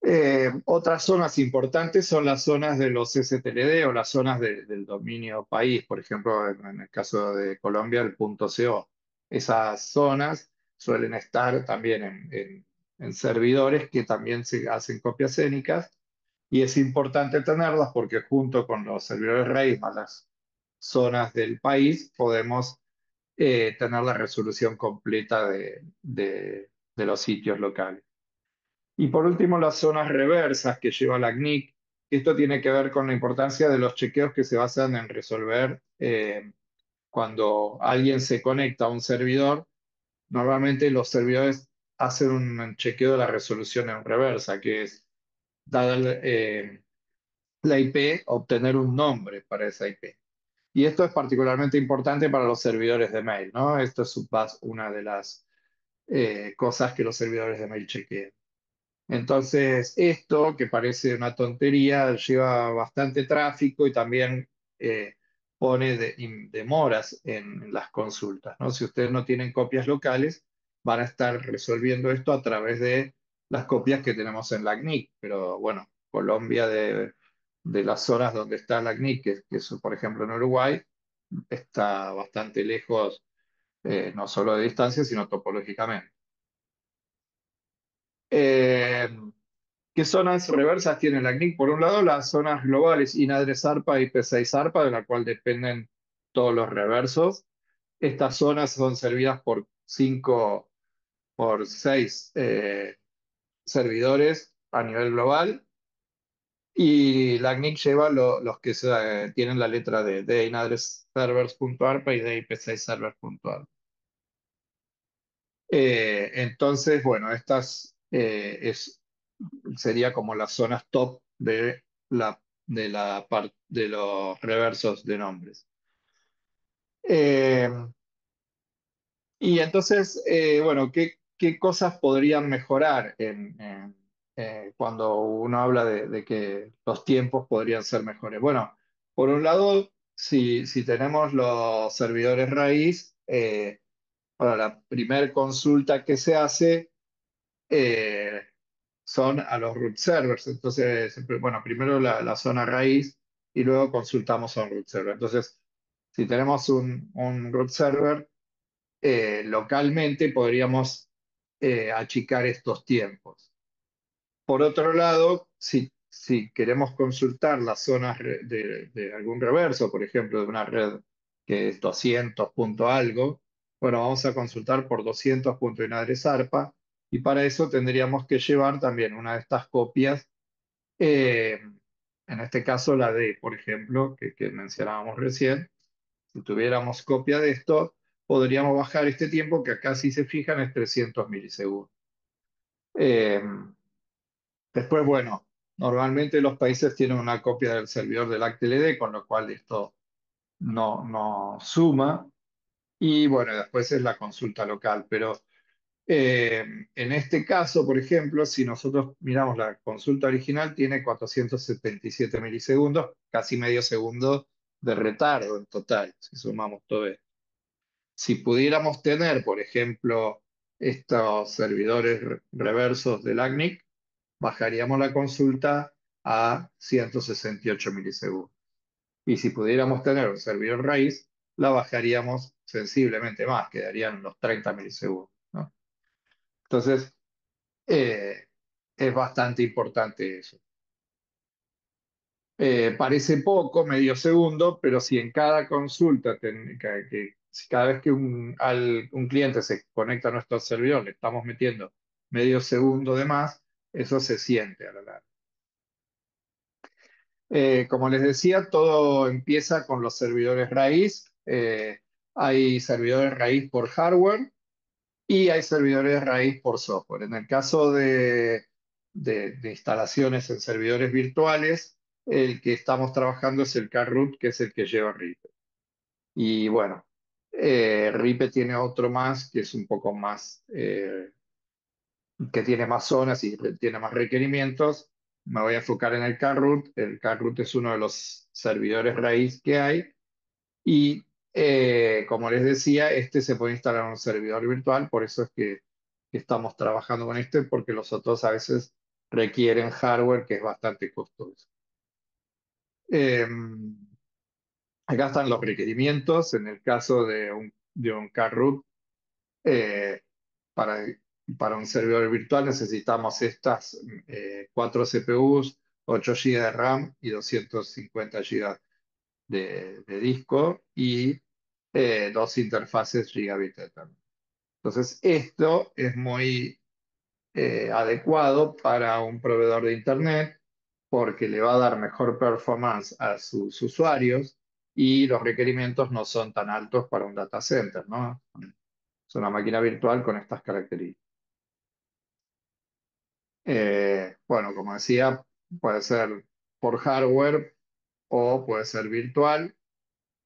Eh, otras zonas importantes son las zonas de los STLD o las zonas del dominio país, por ejemplo, en, el caso de Colombia, el punto CO. Esas zonas suelen estar también en, servidores que también se hacen copias énicas y es importante tenerlas porque junto con los servidores raíz más las zonas del país podemos eh, tener la resolución completa de los sitios locales. Y por último, las zonas reversas que lleva la CNIC. Esto tiene que ver con la importancia de los chequeos que se basan en resolver eh, cuando alguien se conecta a un servidor. Normalmente los servidores hacen un chequeo de la resolución en reversa, que es darle eh, la IP, obtener un nombre para esa IP. Y esto es particularmente importante para los servidores de mail, ¿no? Esto es una de las eh, cosas que los servidores de mail chequean. Entonces, esto, que parece una tontería, lleva bastante tráfico y también eh, pone de, demoras en las consultas. ¿no? Si ustedes no tienen copias locales, van a estar resolviendo esto a través de las copias que tenemos en la CNIC. Pero bueno, Colombia, de, las zonas donde está la CNIC, que, es, por ejemplo en Uruguay, está bastante lejos, eh, no solo de distancia, sino topológicamente. Eh, ¿Qué zonas reversas tiene la CNIC? Por un lado, las zonas globales, INADRE ARPA y 6 ARPA de la cual dependen todos los reversos. Estas zonas son servidas por cinco, por seis eh, servidores a nivel global. Y la CNIC lleva los que eh, tienen la letra de, de Servers.ARPA y de ip6servers.arpa. entonces, bueno, estas eh, es, sería como las zonas top de la, de de los reversos de nombres. Eh, y entonces, eh, bueno, ¿qué, cosas podrían mejorar cuando uno habla de, que los tiempos podrían ser mejores? Bueno, por un lado, si, si tenemos los servidores raíz, para la primera consulta que se hace, eh, son a los root servers. Entonces, bueno, primero la, zona raíz y luego consultamos a un root server. Entonces, si tenemos un, root server, eh, localmente podríamos eh, achicar estos tiempos. Por otro lado, si, si queremos consultar las zonas de, algún reverso, por ejemplo, de una red que es 200 punto algo, bueno, vamos a consultar por 200 punto ARPA y para eso tendríamos que llevar también una de estas copias, eh, en este caso la D, por ejemplo, que, mencionábamos recién. Si tuviéramos copia de esto, podríamos bajar este tiempo, que acá si se fijan es 300 milisegundos. Eh, después, bueno, normalmente los países tienen una copia del servidor del ActLD, con lo cual esto no, no suma. Y bueno, después es la consulta local, pero eh, en este caso, por ejemplo, si nosotros miramos la consulta original, tiene 477 milisegundos, casi medio segundo de retardo en total, si sumamos todo esto. Si pudiéramos tener, por ejemplo, estos servidores reversos del ACNIC, bajaríamos la consulta a 168 milisegundos. Y si pudiéramos tener un servidor raíz, la bajaríamos sensiblemente más, quedarían los 30 milisegundos. Entonces, eh, es bastante importante eso. Eh, parece poco, medio segundo, pero si en cada consulta, técnica, que, si cada vez que un, cliente se conecta a nuestro servidor, le estamos metiendo medio segundo de más, eso se siente a la larga. Eh, como les decía, todo empieza con los servidores raíz. hay servidores raíz por hardware, y hay servidores raíz por software. En el caso de, instalaciones en servidores virtuales, el que estamos trabajando es el Carroot, que es el que lleva RIPE. Y bueno, eh, RIPE tiene otro más que es un poco más, eh, que tiene más zonas y tiene más requerimientos. Me voy a enfocar en el Carroot. El Carroot es uno de los servidores raíz que hay y eh, como les decía, este se puede instalar en un servidor virtual, por eso es que, estamos trabajando con este, porque los otros a veces requieren hardware que es bastante costoso. Em, acá están los requerimientos, en el caso de un, de un eh, para, para un servidor virtual necesitamos estas eh, 4 CPUs, 8 GB de RAM y 250 GB de, de disco y eh, dos interfaces gigabit Ethernet. Entonces, esto es muy eh, adecuado para un proveedor de Internet porque le va a dar mejor performance a sus usuarios y los requerimientos no son tan altos para un data center, ¿no? Es una máquina virtual con estas características. Eh, bueno, como decía, puede ser por hardware o puede ser virtual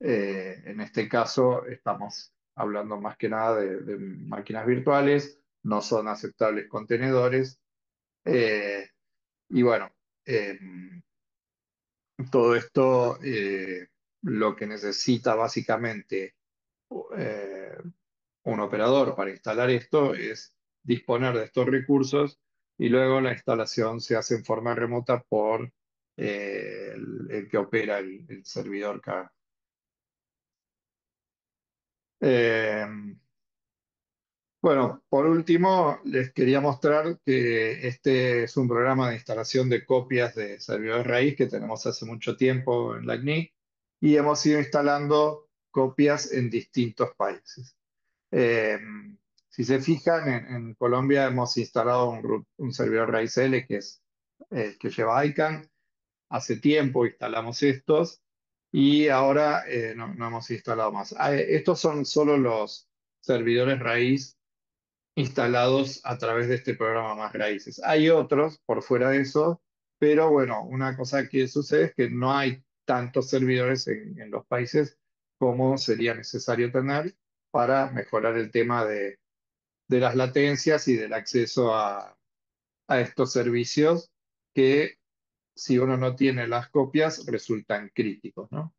eh, en este caso estamos hablando más que nada de, máquinas virtuales, no son aceptables contenedores. Eh, y bueno, em, todo esto eh, lo que necesita básicamente un operador para instalar esto es disponer de estos recursos y luego la instalación se hace en forma remota por el, que opera el, servidor cada eh, bueno, por último, les quería mostrar que este es un programa de instalación de copias de servidores raíz que tenemos hace mucho tiempo en la y hemos ido instalando copias en distintos países. Eh, si se fijan, en, Colombia hemos instalado un, servidor raíz L que es eh, que lleva ICANN. Hace tiempo instalamos estos y ahora eh, no, hemos instalado más. Ah, eh, estos son solo los servidores raíz instalados a través de este programa más raíces. Hay otros por fuera de eso, pero bueno, una cosa que sucede es que no hay tantos servidores en, los países como sería necesario tener para mejorar el tema de, las latencias y del acceso a, a estos servicios que si uno no tiene las copias, resultan críticos, ¿no?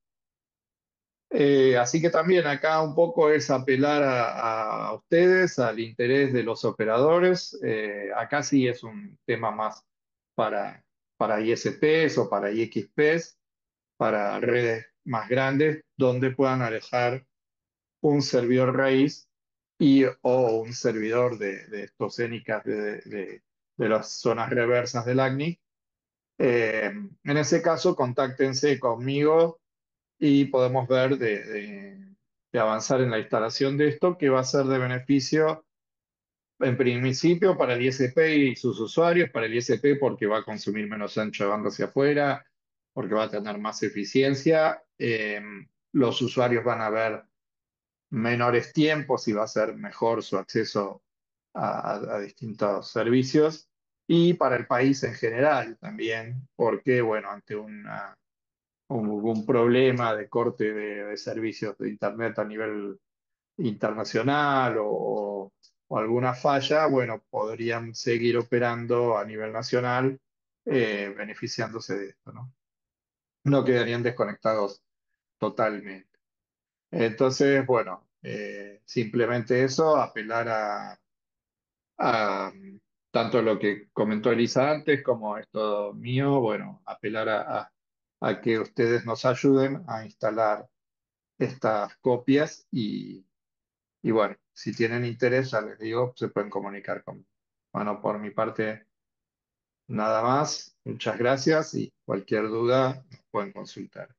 Eh, así que también acá un poco es apelar a, ustedes, al interés de los operadores. Eh, acá sí es un tema más para, para ISPs o para IXPs, para redes más grandes, donde puedan alejar un servidor raíz y o un servidor de, de de, de, las zonas reversas del ACNI eh, en ese caso, contáctense conmigo y podemos ver de, avanzar en la instalación de esto, que va a ser de beneficio en principio para el ISP y sus usuarios, para el ISP porque va a consumir menos ancho de banda hacia afuera, porque va a tener más eficiencia, eh, los usuarios van a ver menores tiempos y va a ser mejor su acceso a distintos servicios y para el país en general también, porque, bueno, ante una, un, problema de corte de, servicios de Internet a nivel internacional o, alguna falla, bueno, podrían seguir operando a nivel nacional eh, beneficiándose de esto, ¿no? No quedarían desconectados totalmente. Entonces, bueno, eh, simplemente eso, apelar a tanto lo que comentó Elisa antes como esto mío, bueno, apelar a, que ustedes nos ayuden a instalar estas copias y, bueno, si tienen interés, ya les digo, se pueden comunicar conmigo. Bueno, por mi parte, nada más. Muchas gracias y cualquier duda pueden consultar.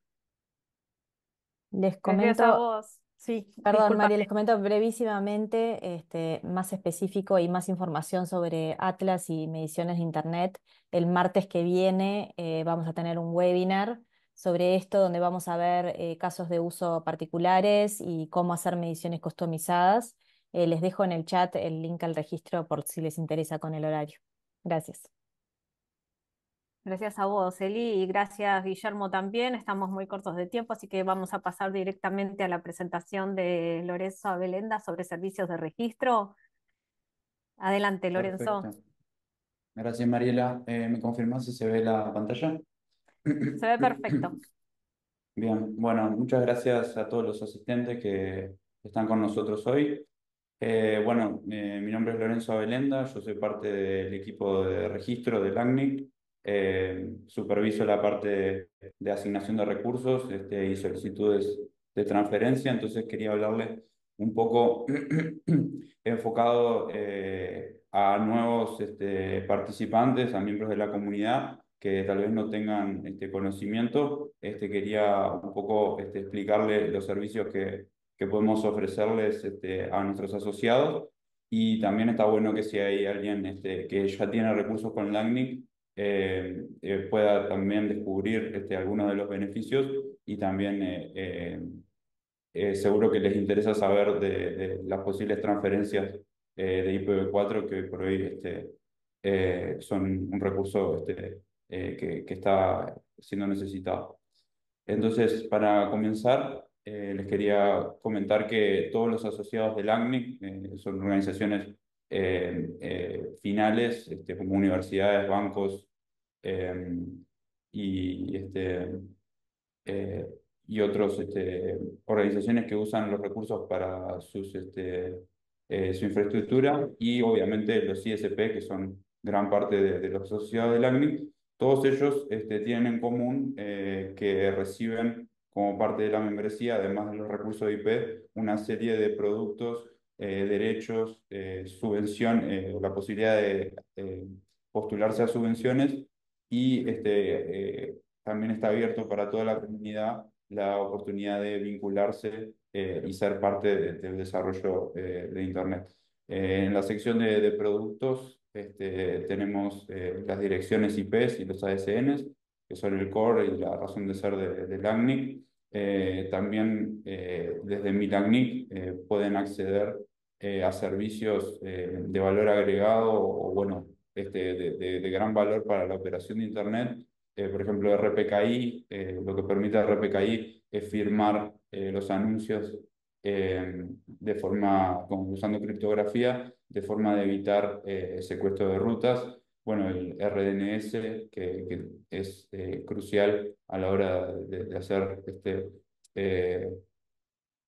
Les comento. a vos. Sí, perdón, María, les comento brevísimamente, este, más específico y más información sobre Atlas y mediciones de Internet. El martes que viene eh, vamos a tener un webinar sobre esto, donde vamos a ver eh, casos de uso particulares y cómo hacer mediciones customizadas. Eh, les dejo en el chat el link al registro por si les interesa con el horario. Gracias. Gracias a vos, Eli, y gracias Guillermo también. Estamos muy cortos de tiempo, así que vamos a pasar directamente a la presentación de Lorenzo Abelenda sobre servicios de registro. Adelante, Lorenzo. Gracias, Mariela. Eh, ¿Me confirmas si se ve la pantalla? Se ve perfecto. *clears throat* Bien, bueno, muchas gracias a todos los asistentes que están con nosotros hoy. Eh, bueno, eh, mi nombre es Lorenzo Abelenda, yo soy parte del equipo de registro del ACNIC. Eh, superviso la parte de, asignación de recursos este, y solicitudes de transferencia, entonces quería hablarles un poco *clears throat* enfocado eh, a nuevos este, participantes, a miembros de la comunidad que tal vez no tengan este conocimiento. Este, quería un poco este, explicarles los servicios que, podemos ofrecerles este, a nuestros asociados y también está bueno que si hay alguien este, que ya tiene recursos con LACNIC, eh, eh, pueda también descubrir este, algunos de los beneficios y también eh, seguro que les interesa saber de, las posibles transferencias de IPv4 que hoy por hoy este, son un recurso este, que, está siendo necesitado. Entonces, para comenzar, les quería comentar que todos los asociados del ACNIC son organizaciones finales, como universidades, bancos, Em, y, este, eh, y otras este, organizaciones que usan los recursos para sus, este, eh, su infraestructura y obviamente los ISP, que son gran parte de, los asociados del ACMI, todos ellos este, tienen en común eh, que reciben como parte de la membresía, además de los recursos IP, una serie de productos, derechos, subvención, la posibilidad de postularse a subvenciones y este, eh, también está abierto para toda la comunidad la oportunidad de vincularse eh, y ser parte del desarrollo eh, de Internet. en la sección de, productos este, tenemos las direcciones IPs y los ASNs, que son el core y la razón de ser de, de también desde mi eh, pueden acceder a servicios de valor agregado o bueno, este, de, gran valor para la operación de Internet. Eh, por ejemplo, RPKI, eh, lo que permite RPKI es firmar eh, los anuncios em, de forma, usando criptografía, de forma de evitar secuestro de rutas. Bueno, el RDNS, que, es crucial a la hora de, hacer este,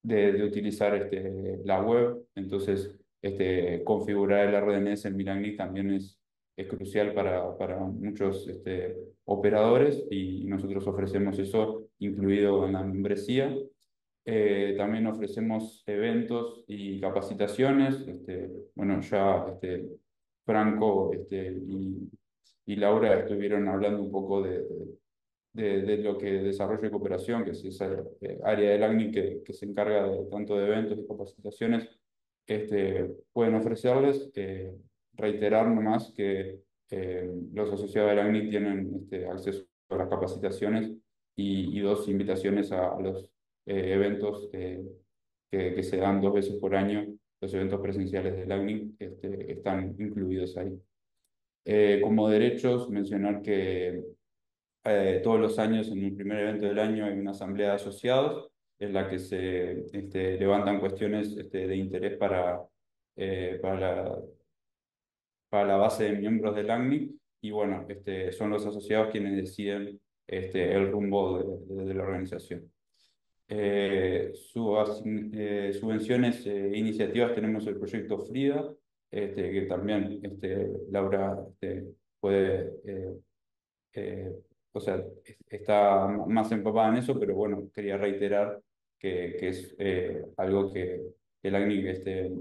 de, utilizar este, la web. Entonces, este, configurar el RDNS en Milagni también es es crucial para, muchos este, operadores y nosotros ofrecemos eso incluido en la membresía. Eh, también ofrecemos eventos y capacitaciones. Este, bueno, ya este, Franco y, Laura estuvieron hablando un poco de, lo que desarrollo y cooperación, que es esa eh, área del ACNI que, se encarga de, tanto de eventos y capacitaciones, pueden ofrecerles. Eh, reiterar nomás que eh, los asociados de la tienen este, acceso a las capacitaciones y, dos invitaciones a, los eh, eventos eh, que, se dan dos veces por año, los eventos presenciales de la este, están incluidos ahí. como derechos, mencionar que todos los años, en el primer evento del año, hay una asamblea de asociados en la que se este, levantan cuestiones de interés para, para para la base de miembros del ACNIC y bueno, este, son los asociados quienes deciden este, el rumbo de, la organización. Eh, eh subvenciones e iniciativas tenemos el proyecto FRIDA, este, que también este, Laura este, puede, eh, o sea, está más empapada en eso, pero bueno, quería reiterar que, que es algo que el ACNIC este,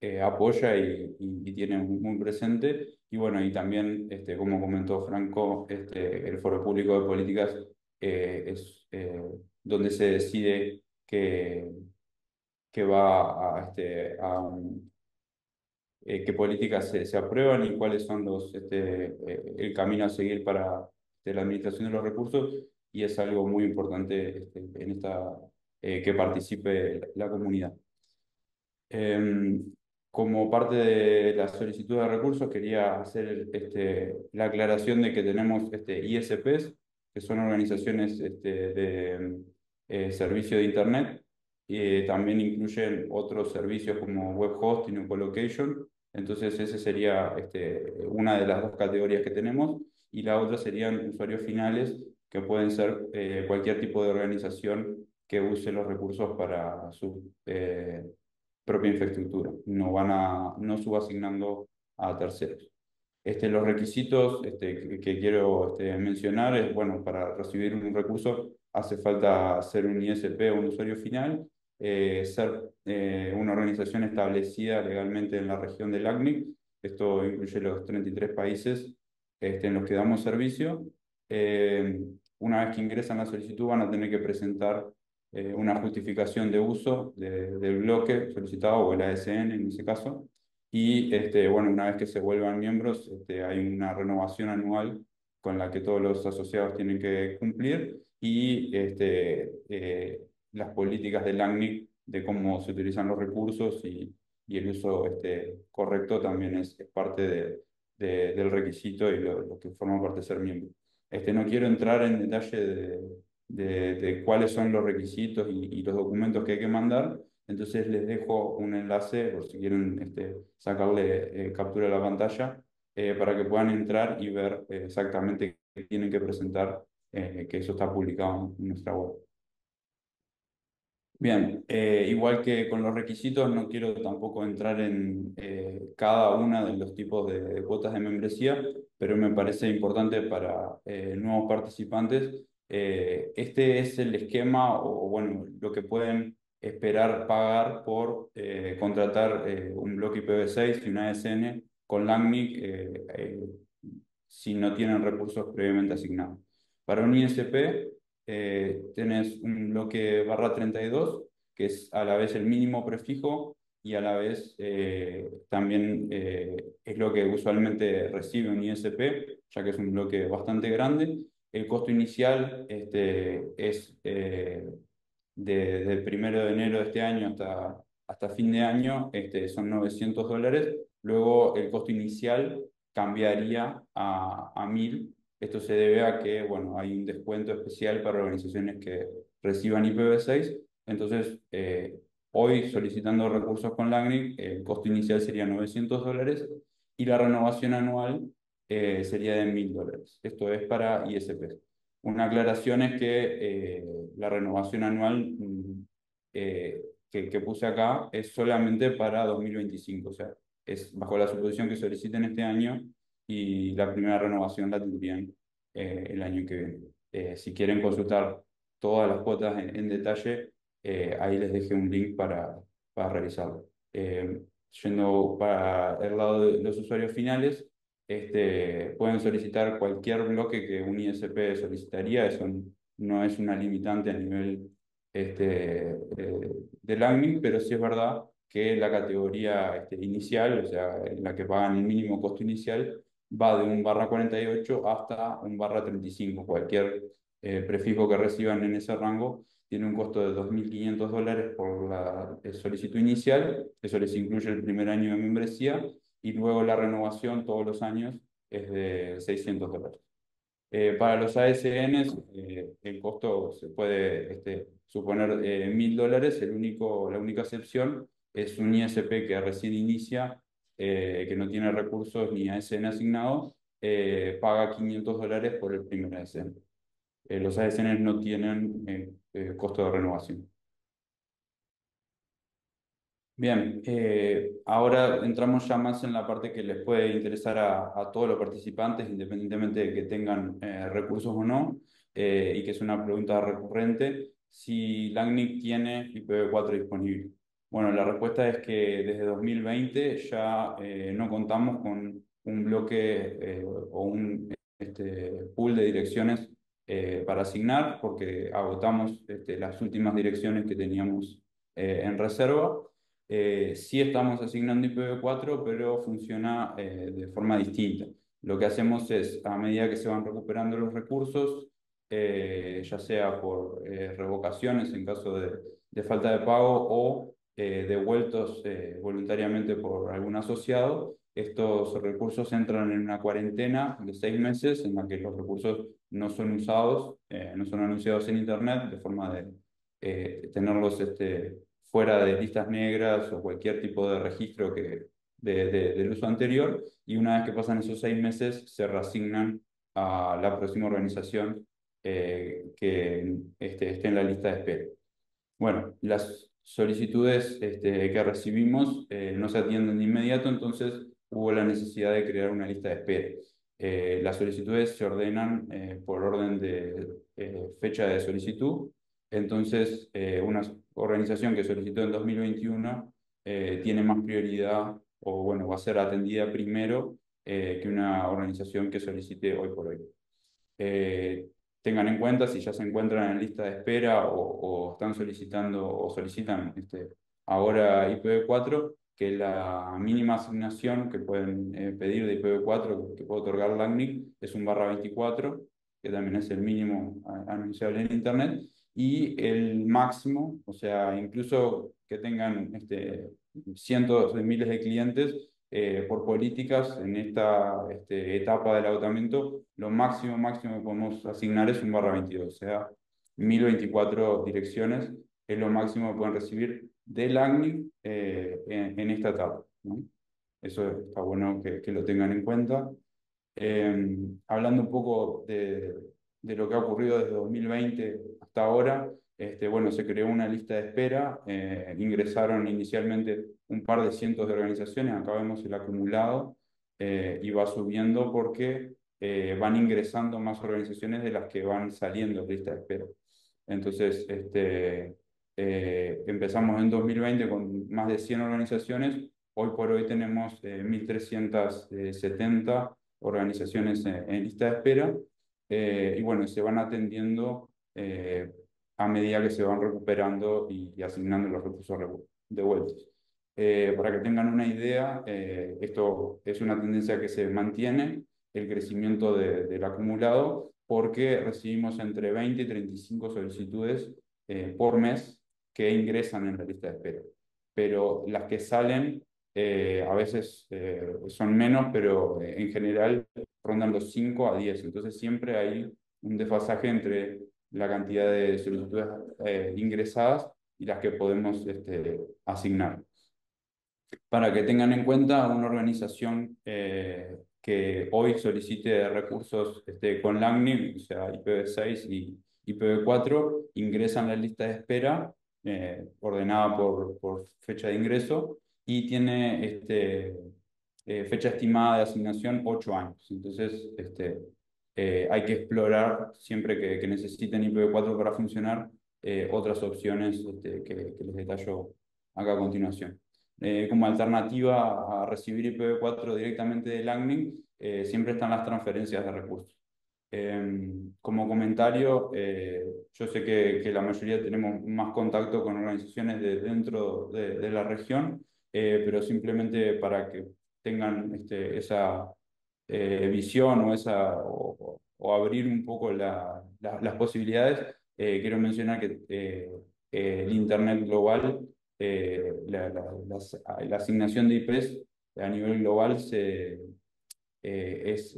eh, apoya y, tiene muy presente. Y bueno, y también, este, como comentó Franco, este, el Foro Público de Políticas eh, es eh, donde se decide que, que va a, este, a qué políticas se, se, aprueban y cuáles son los, este, el camino a seguir para este, la administración de los recursos y es algo muy importante este, en esta, que participe la, la comunidad. Em, como parte de la solicitud de recursos, quería hacer este, la aclaración de que tenemos este, ISPs, que son organizaciones este, de eh, servicio de Internet, y eh, también incluyen otros servicios como web hosting o colocation. Entonces, esa sería este, una de las dos categorías que tenemos, y la otra serían usuarios finales, que pueden ser eh, cualquier tipo de organización que use los recursos para su propia infraestructura, no, van a, no subasignando a terceros. Este, los requisitos este, que, quiero este, mencionar es, bueno, para recibir un recurso hace falta ser un ISP o un usuario final, eh, ser eh, una organización establecida legalmente en la región del ACNIC, esto incluye los 33 países este, en los que damos servicio. Eh, una vez que ingresan la solicitud van a tener que presentar eh, una justificación de uso del bloque solicitado o el ASN en ese caso. Y este, bueno, una vez que se vuelvan miembros, este, hay una renovación anual con la que todos los asociados tienen que cumplir y este, eh, las políticas del ACNIC de cómo se utilizan los recursos y, y el uso este, correcto también es, parte de, del requisito y lo, que forma parte de ser miembro. Este, no quiero entrar en detalle de, de, cuáles son los requisitos y, los documentos que hay que mandar. Entonces les dejo un enlace, por si quieren este, sacarle eh, captura de la pantalla, eh, para que puedan entrar y ver eh, exactamente qué tienen que presentar, que eso está publicado en nuestra web. Bien, igual que con los requisitos, no quiero tampoco entrar en cada una de los tipos de, cuotas de membresía, pero me parece importante para nuevos participantes eh, este es el esquema o, bueno, lo que pueden esperar pagar por eh, contratar eh, un bloque IPv6 y una ASN e con LACNIC si no tienen recursos previamente asignados. Para un ISP tenés un bloque barra 32 que es a la vez el mínimo prefijo y a la vez también es lo que usualmente recibe un ISP, ya que es un bloque bastante grande, el costo inicial este, es desde eh, el primero de enero de este año hasta, hasta fin de año, este, son 900 dólares. Luego el costo inicial cambiaría a, a 1000. Esto se debe a que bueno, hay un descuento especial para organizaciones que reciban IPv6. Entonces, eh, hoy solicitando recursos con LACNIC, el costo inicial sería 900 dólares y la renovación anual eh, sería de mil dólares. Esto es para ISP. Una aclaración es que eh, la renovación anual mm, eh, que, que, puse acá es solamente para 2025, o sea, es bajo la suposición que soliciten este año y la primera renovación la tendrían el año que viene. si quieren consultar todas las cuotas en, detalle, ahí les dejé un link para, para revisarlo. yendo para el lado de los usuarios finales, este, pueden solicitar cualquier bloque que un ISP solicitaría, eso no es una limitante a nivel este, eh, del ACMI, pero sí es verdad que la categoría este, inicial, o sea, en la que pagan el mínimo costo inicial, va de un barra 48 hasta un barra 35. Cualquier eh, prefijo que reciban en ese rango tiene un costo de 2.500 dólares por la eh, solicitud inicial, eso les incluye el primer año de membresía y luego la renovación todos los años es de 600 dólares. Eh, para los ASN, eh, el costo se puede este, suponer eh, 1.000 dólares. El único, la única excepción es un ISP que recién inicia, eh, que no tiene recursos ni ASN asignados, paga 500 dólares por el primer ASN. los ASN no tienen costo de renovación. Bien, eh, ahora entramos ya más en la parte que les puede interesar a, todos los participantes, independientemente de que tengan eh, recursos o no, eh, y que es una pregunta recurrente, si LACNIC tiene IPv4 disponible. Bueno, la respuesta es que desde 2020 ya no contamos con un bloque o un este, pool de direcciones para asignar, porque agotamos este, las últimas direcciones que teníamos en reserva eh, sí estamos asignando IPv4, pero funciona eh, de forma distinta. Lo que hacemos es, a medida que se van recuperando los recursos, eh, ya sea por eh, revocaciones en caso de, de, falta de pago o devueltos voluntariamente por algún asociado, estos recursos entran en una cuarentena de seis meses en la que los recursos no son usados, no son anunciados en Internet, de forma de tenerlos este, fuera de listas negras o cualquier tipo de registro que, del uso anterior, y una vez que pasan esos seis meses, se reasignan a la próxima organización eh, que este, esté en la lista de espera. Bueno, las solicitudes este, que recibimos eh, no se atienden de inmediato, entonces hubo la necesidad de crear una lista de espera. Eh, las solicitudes se ordenan por orden de fecha de solicitud entonces, eh, una organización que solicitó en 2021 eh, tiene más prioridad o bueno, va a ser atendida primero eh, que una organización que solicite hoy por hoy. tengan en cuenta si ya se encuentran en lista de espera o, están solicitando o solicitan este, ahora IPv4, que la mínima asignación que pueden pedir de IPv4 que puede otorgar LACNIC es un barra 24, que también es el mínimo anunciable en Internet, y el máximo, o sea, incluso que tengan este, cientos de miles de clientes eh, por políticas en esta este, etapa del agotamiento, lo máximo, máximo que podemos asignar es un barra 22, o sea, 1024 direcciones es lo máximo que pueden recibir del ACNIC eh, en, esta etapa. Eso está bueno que, lo tengan en cuenta. Eh, hablando un poco de, de lo que ha ocurrido desde 2020 ahora, este, bueno, se creó una lista de espera, eh, ingresaron inicialmente un par de cientos de organizaciones, acá vemos el acumulado, eh, y va subiendo porque eh, van ingresando más organizaciones de las que van saliendo de lista de espera. Entonces, este, empezamos en 2020 con más de 100 organizaciones, hoy por hoy tenemos 1.370 organizaciones en, lista de espera, y bueno, se van atendiendo eh, a medida que se van recuperando y, asignando los recursos devueltos. Eh, para que tengan una idea, eh, esto es una tendencia que se mantiene, el crecimiento del acumulado, porque recibimos entre 20 y 35 solicitudes por mes que ingresan en la lista de espera. Pero las que salen a veces son menos, pero en general rondan los 5 a 10. Entonces siempre hay un desfasaje entre la cantidad de solicitudes eh, ingresadas y las que podemos este, asignar. Para que tengan en cuenta una organización eh, que hoy solicite recursos este, con LACNIM, o sea, IPv6 y IPv4, ingresa ingresan la lista de espera eh, ordenada por, fecha de ingreso y tiene este, fecha estimada de asignación 8 años. Entonces, eh, hay que explorar siempre que, necesiten IPv4 para funcionar eh, otras opciones este, que, les detallo acá a continuación. Eh, como alternativa a recibir IPv4 directamente de Lightning, siempre están las transferencias de recursos. Em, como comentario, yo sé que, la mayoría tenemos más contacto con organizaciones de dentro de, la región, pero simplemente para que tengan este, esa, eh, visión o, esa, o, abrir un poco las posibilidades, eh, quiero mencionar eh, que el Internet global, la, asignación de IPs a nivel global es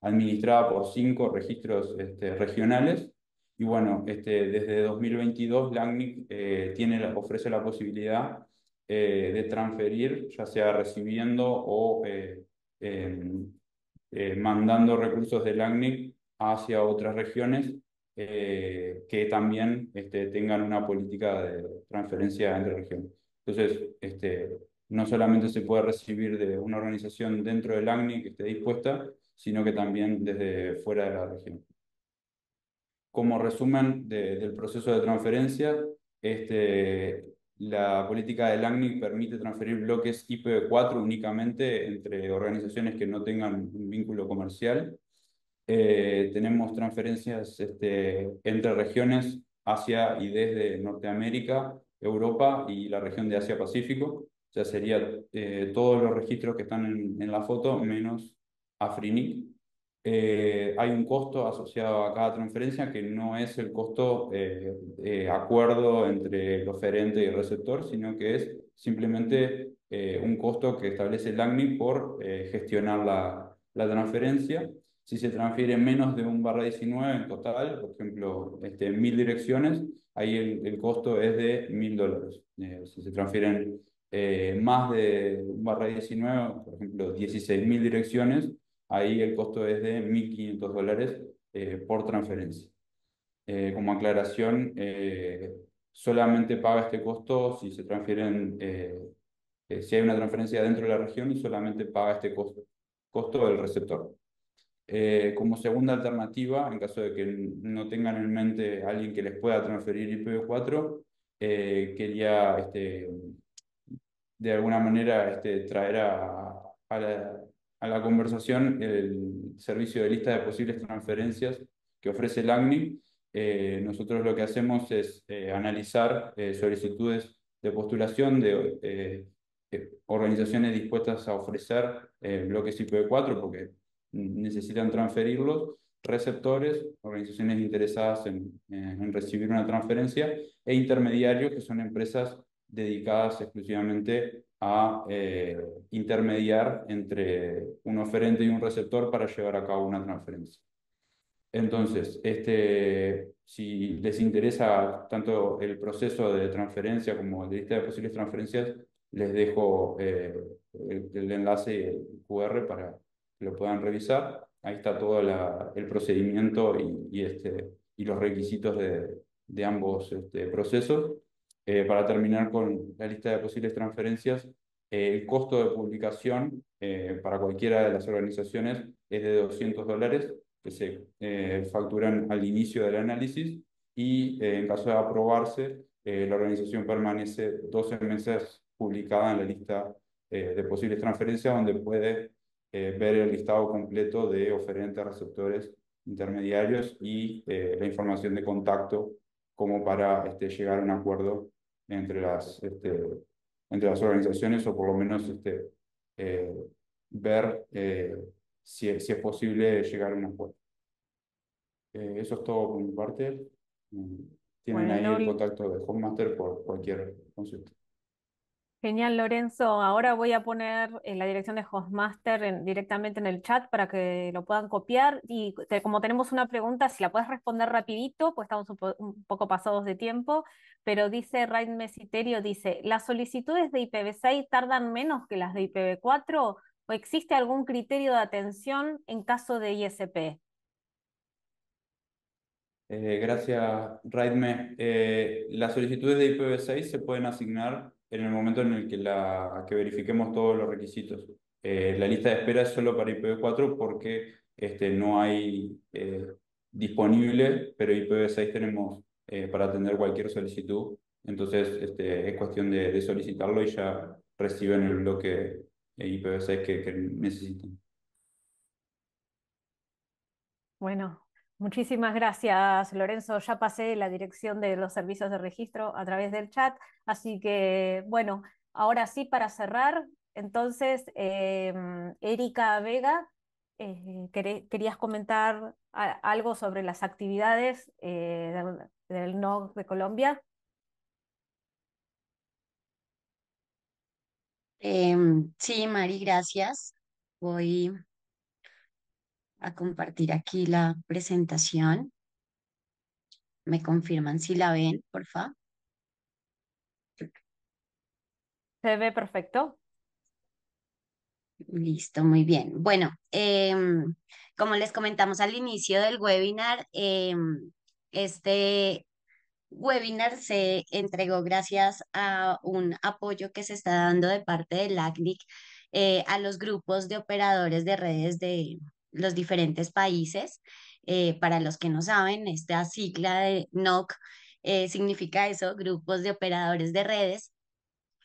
administrada por cinco registros este, regionales. Y bueno, este, desde 2022 LACNIC tiene, ofrece la posibilidad de transferir, ya sea recibiendo o eh, eh, mandando recursos del ACNIC hacia otras regiones eh, que también este, tengan una política de transferencia entre regiones. Entonces, este, no solamente se puede recibir de una organización dentro del ACNIC que esté dispuesta, sino que también desde fuera de la región. Como resumen del proceso de transferencia, este, la política de ACNIC permite transferir bloques IPv4 únicamente entre organizaciones que no tengan un vínculo comercial. Eh, tenemos transferencias este, entre regiones Asia y desde Norteamérica, Europa y la región de Asia-Pacífico. Ya sería eh, todos los registros que están en, en la foto menos AFRINIC. Eh, hay un costo asociado a cada transferencia que no es el costo eh, eh acuerdo entre el oferente y el receptor, sino que es simplemente eh, un costo que establece el ACNI por gestionar la, la, transferencia. Si se transfiere menos de un barra 19 en total, por ejemplo, este, mil direcciones, ahí el, el costo es de mil dólares. si se transfieren más de un barra 19, por ejemplo, 16 mil direcciones, Ahí el costo es de 1.500 dólares eh, por transferencia. Eh, como aclaración, eh, solamente paga este costo si se transfieren, si hay una transferencia dentro de la región y solamente paga este costo, costo del receptor. como segunda alternativa, en caso de que no tengan en mente alguien que les pueda transferir IPv4, quería este, de alguna manera este, traer a, a, la, a la conversación el servicio de lista de posibles transferencias que ofrece el ACNI. Eh, nosotros lo que hacemos es eh, analizar eh, solicitudes de postulación de organizaciones dispuestas a ofrecer bloques IPv4 porque necesitan transferirlos receptores, organizaciones interesadas en, en, recibir una transferencia, e intermediarios, que son empresas dedicadas exclusivamente a eh, intermediar entre un oferente y un receptor para llevar a cabo una transferencia. Entonces, este, si les interesa tanto el proceso de transferencia como el lista de posibles transferencias, les dejo eh, el, enlace QR para que lo puedan revisar. Ahí está todo el procedimiento y, este, los requisitos de, ambos este, procesos. Eh, para terminar con la lista de posibles transferencias, eh, el costo de publicación eh, para cualquiera de las organizaciones es de 200 dólares que se facturan al inicio del análisis y en caso de aprobarse, la organización permanece 12 meses publicada en la lista de posibles transferencias donde puede ver el listado completo de oferentes, receptores, intermediarios y la información de contacto como para este, llegar a un acuerdo entre las, este, entre las organizaciones o por lo menos este, eh, ver eh, si, si, es posible llegar a un acuerdo. Eh, eso es todo por mi parte. Mm, tienen ahí el contacto de Homemaster por cualquier consulta. Genial, Lorenzo. Ahora voy a poner eh, la dirección de Hostmaster directamente en el chat para que lo puedan copiar. Y como tenemos una pregunta, si la puedes responder rapidito, pues estamos un, poco pasados de tiempo, pero dice Raidme Citerio, dice, ¿las solicitudes de IPv6 tardan menos que las de IPv4 o existe algún criterio de atención en caso de ISP? Eh, gracias, Raidme. Eh, las solicitudes de IPv6 se pueden asignar en el momento en el que, la, que verifiquemos todos los requisitos. Eh, la lista de espera es solo para IPv4 porque este, no hay eh, disponible, pero IPv6 tenemos eh, para atender cualquier solicitud. Entonces este, es cuestión de, solicitarlo y ya reciben el bloque IPv6 que, que necesitan. Bueno, Muchísimas gracias, Lorenzo. Ya pasé la dirección de los servicios de registro a través del chat, así que bueno, ahora sí, para cerrar, entonces, em, Erika Vega, eh, querías comentar algo sobre las actividades eh, del, Nog de Colombia. Em, sí, Mari, gracias. Voy a compartir aquí la presentación. Me confirman si la ven, por Se ve perfecto. Listo, muy bien. Bueno, em, como les comentamos al inicio del webinar, em, este webinar se entregó gracias a un apoyo que se está dando de parte de ACNIC eh, a los grupos de operadores de redes de, los diferentes países. Eh, para los que no saben, esta sigla de NOC eh, significa eso, grupos de operadores de redes.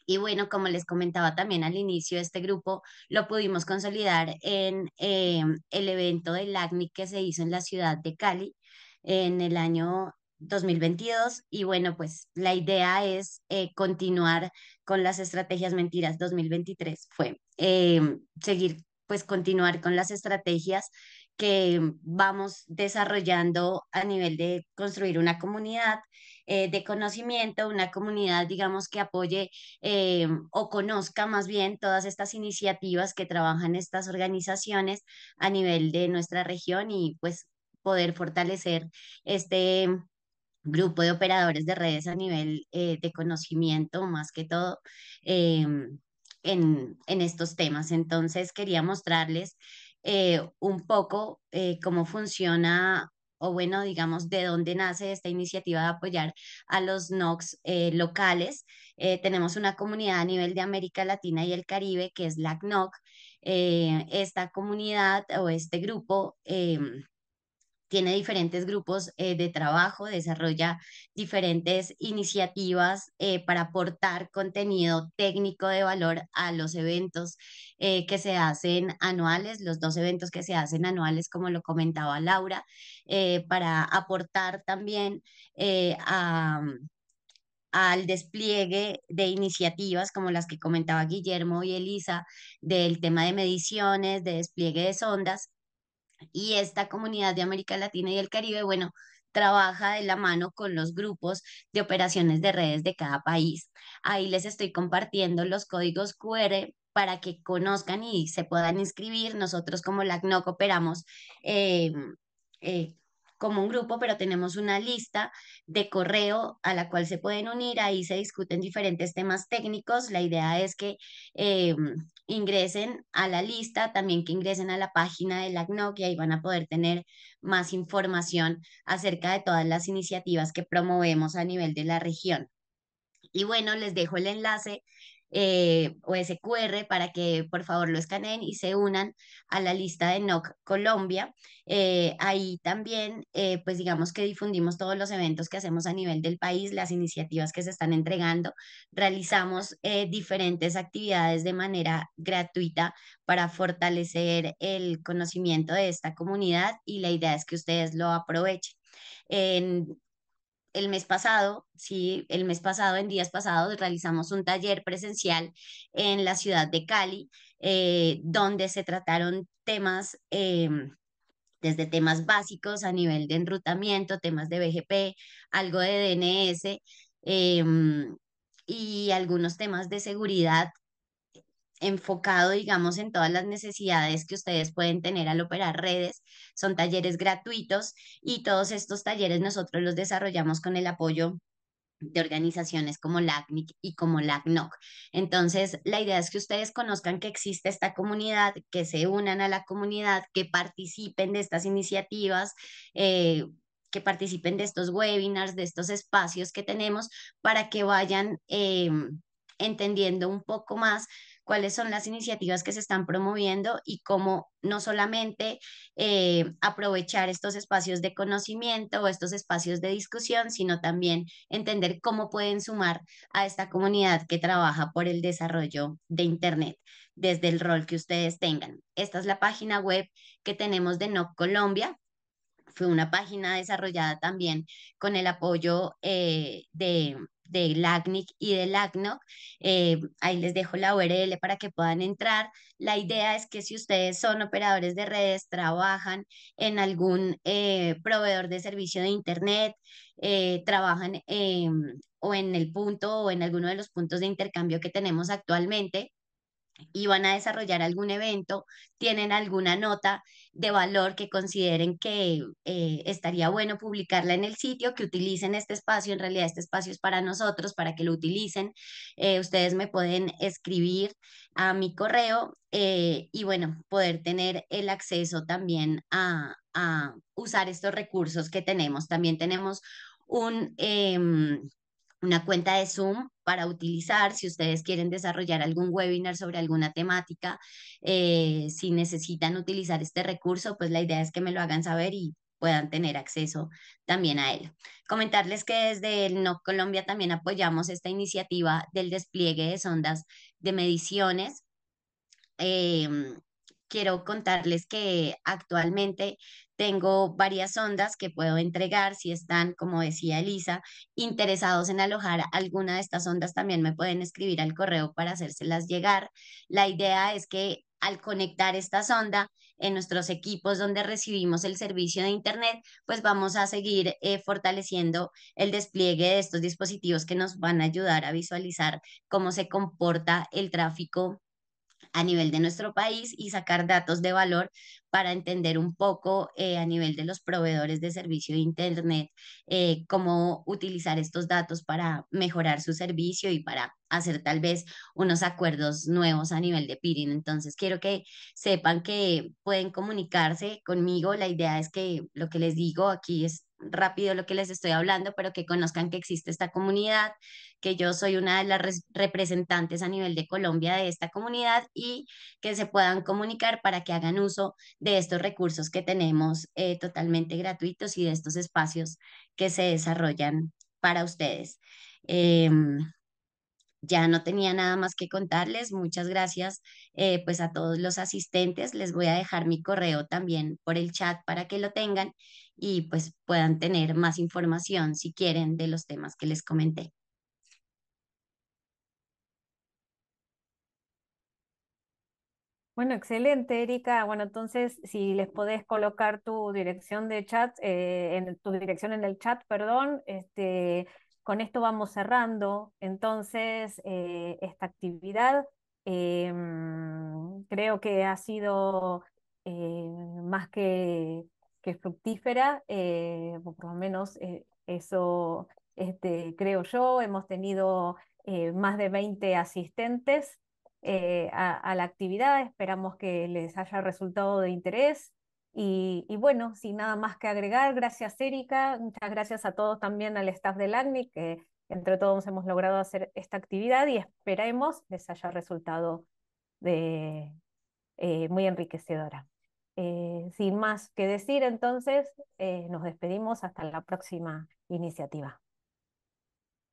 Y bueno, como les comentaba también al inicio, este grupo lo pudimos consolidar en eh, el evento del ACNIC que se hizo en la ciudad de Cali en el año 2022 y bueno, pues la idea es continuar con las estrategias mentiras 2023, fue eh, seguir pues continuar con las estrategias que vamos desarrollando a nivel de construir una comunidad eh, de conocimiento, una comunidad, digamos, que apoye eh, o conozca más bien todas estas iniciativas que trabajan estas organizaciones a nivel de nuestra región y pues poder fortalecer este grupo de operadores de redes a nivel eh, de conocimiento, más que todo, em, en, estos temas. Entonces quería mostrarles eh, un poco eh, cómo funciona o bueno, digamos, de dónde nace esta iniciativa de apoyar a los NOCs eh, locales. tenemos una comunidad a nivel de América Latina y el Caribe que es la esta comunidad o este grupo em, tiene diferentes grupos eh, de trabajo, desarrolla diferentes iniciativas eh, para aportar contenido técnico de valor a los eventos eh, que se hacen anuales, los dos eventos que se hacen anuales, como lo comentaba Laura, para aportar también al despliegue de iniciativas como las que comentaba Guillermo y Elisa, del tema de mediciones, de despliegue de sondas, y esta comunidad de América Latina y el Caribe, bueno, trabaja de la mano con los grupos de operaciones de redes de cada país. Ahí les estoy compartiendo los códigos QR para que conozcan y se puedan inscribir. Nosotros como LACNOC operamos eh, eh como un grupo, pero tenemos una lista de correo a la cual se pueden unir. Ahí se discuten diferentes temas técnicos. La idea es que eh, ingresen a la lista, también que ingresen a la página de la ACNOC y ahí van a poder tener más información acerca de todas las iniciativas que promovemos a nivel de la región. Y bueno, les dejo el enlace eh, o ese para que por favor lo escaneen y se unan a la lista de NOC Colombia. Eh, ahí también, eh, pues digamos que difundimos todos los eventos que hacemos a nivel del país, las iniciativas que se están entregando. Realizamos diferentes actividades de manera gratuita para fortalecer el conocimiento de esta comunidad y la idea es que ustedes lo aprovechen. En el mes pasado, sí, el mes pasado, en días pasados, realizamos un taller presencial en la ciudad de Cali, eh, donde se trataron temas, em, desde temas básicos a nivel de enrutamiento, temas de BGP, algo de DNS em, y algunos temas de seguridad enfocado, digamos, en todas las necesidades que ustedes pueden tener al operar redes. Son talleres gratuitos y todos estos talleres nosotros los desarrollamos con el apoyo de organizaciones como LACNIC y como LACNOC. Entonces, la idea es que ustedes conozcan que existe esta comunidad, que se unan a la comunidad, que participen de estas iniciativas. Eh, que participen de estos webinars, de estos espacios que tenemos, para que vayan em, entendiendo un poco más cuáles son las iniciativas que se están promoviendo y cómo no solamente eh, aprovechar estos espacios de conocimiento o estos espacios de discusión, sino también entender cómo pueden sumar a esta comunidad que trabaja por el desarrollo de Internet desde el rol que ustedes tengan. Esta es la página web que tenemos de NOC Colombia. Fue una página desarrollada también con el apoyo eh, de de LACNIC y de LACNOC, eh, ahí les dejo la URL para que puedan entrar. La idea es que si ustedes son operadores de redes, trabajan en algún eh, proveedor de servicio de Internet, eh, trabajan em, o en el punto o en alguno de los puntos de intercambio que tenemos actualmente, y van a desarrollar algún evento, tienen alguna nota de valor que consideren que eh, estaría bueno publicarla en el sitio, que utilicen este espacio, en realidad este espacio es para nosotros, para que lo utilicen. Eh, ustedes me pueden escribir a mi correo eh, y bueno, poder tener el acceso también a, a, usar estos recursos que tenemos. También tenemos un em, una cuenta de Zoom para utilizar si ustedes quieren desarrollar algún webinar sobre alguna temática. Eh, si necesitan utilizar este recurso, pues la idea es que me lo hagan saber y puedan tener acceso también a él. Comentarles que desde el No Colombia también apoyamos esta iniciativa del despliegue de sondas de mediciones. Em, quiero contarles que actualmente tengo varias ondas que puedo entregar si están, como decía Elisa, interesados en alojar alguna de estas ondas, también me pueden escribir al correo para hacérselas llegar. La idea es que al conectar esta sonda en nuestros equipos donde recibimos el servicio de Internet, pues vamos a seguir eh, fortaleciendo el despliegue de estos dispositivos que nos van a ayudar a visualizar cómo se comporta el tráfico a nivel de nuestro país y sacar datos de valor para entender un poco eh, a nivel de los proveedores de servicio de Internet eh, cómo utilizar estos datos para mejorar su servicio y para hacer tal vez unos acuerdos nuevos a nivel de peering. Entonces, quiero que sepan que pueden comunicarse conmigo. La idea es que lo que les digo aquí es rápido lo que les estoy hablando, pero que conozcan que existe esta comunidad, que yo soy una de las representantes a nivel de Colombia de esta comunidad y que se puedan comunicar para que hagan uso de estos recursos que tenemos eh, totalmente gratuitos y de estos espacios que se desarrollan para ustedes. Em, ya no tenía nada más que contarles. Muchas gracias eh, pues a todos los asistentes. Les voy a dejar mi correo también por el chat para que lo tengan y pues puedan tener más información si quieren de los temas que les comenté. Bueno, excelente, Erika. Bueno, entonces, si les podés colocar tu dirección de chat, eh, en tu dirección en el chat, perdón, este, con esto vamos cerrando. Entonces, eh, esta actividad em, creo que ha sido eh, más que que es fructífera, eh, por lo menos eh, eso este, creo yo. Hemos tenido eh, más de 20 asistentes a, la actividad, esperamos que les haya resultado de interés. Y, bueno, sin nada más que agregar, gracias Erika, muchas gracias a todos también al staff del ACNI, que entre todos hemos logrado hacer esta actividad y esperemos les haya resultado de, muy enriquecedora. Eh, sin más que decir, entonces eh, nos despedimos hasta la próxima iniciativa.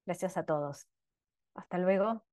Gracias a todos. Hasta luego.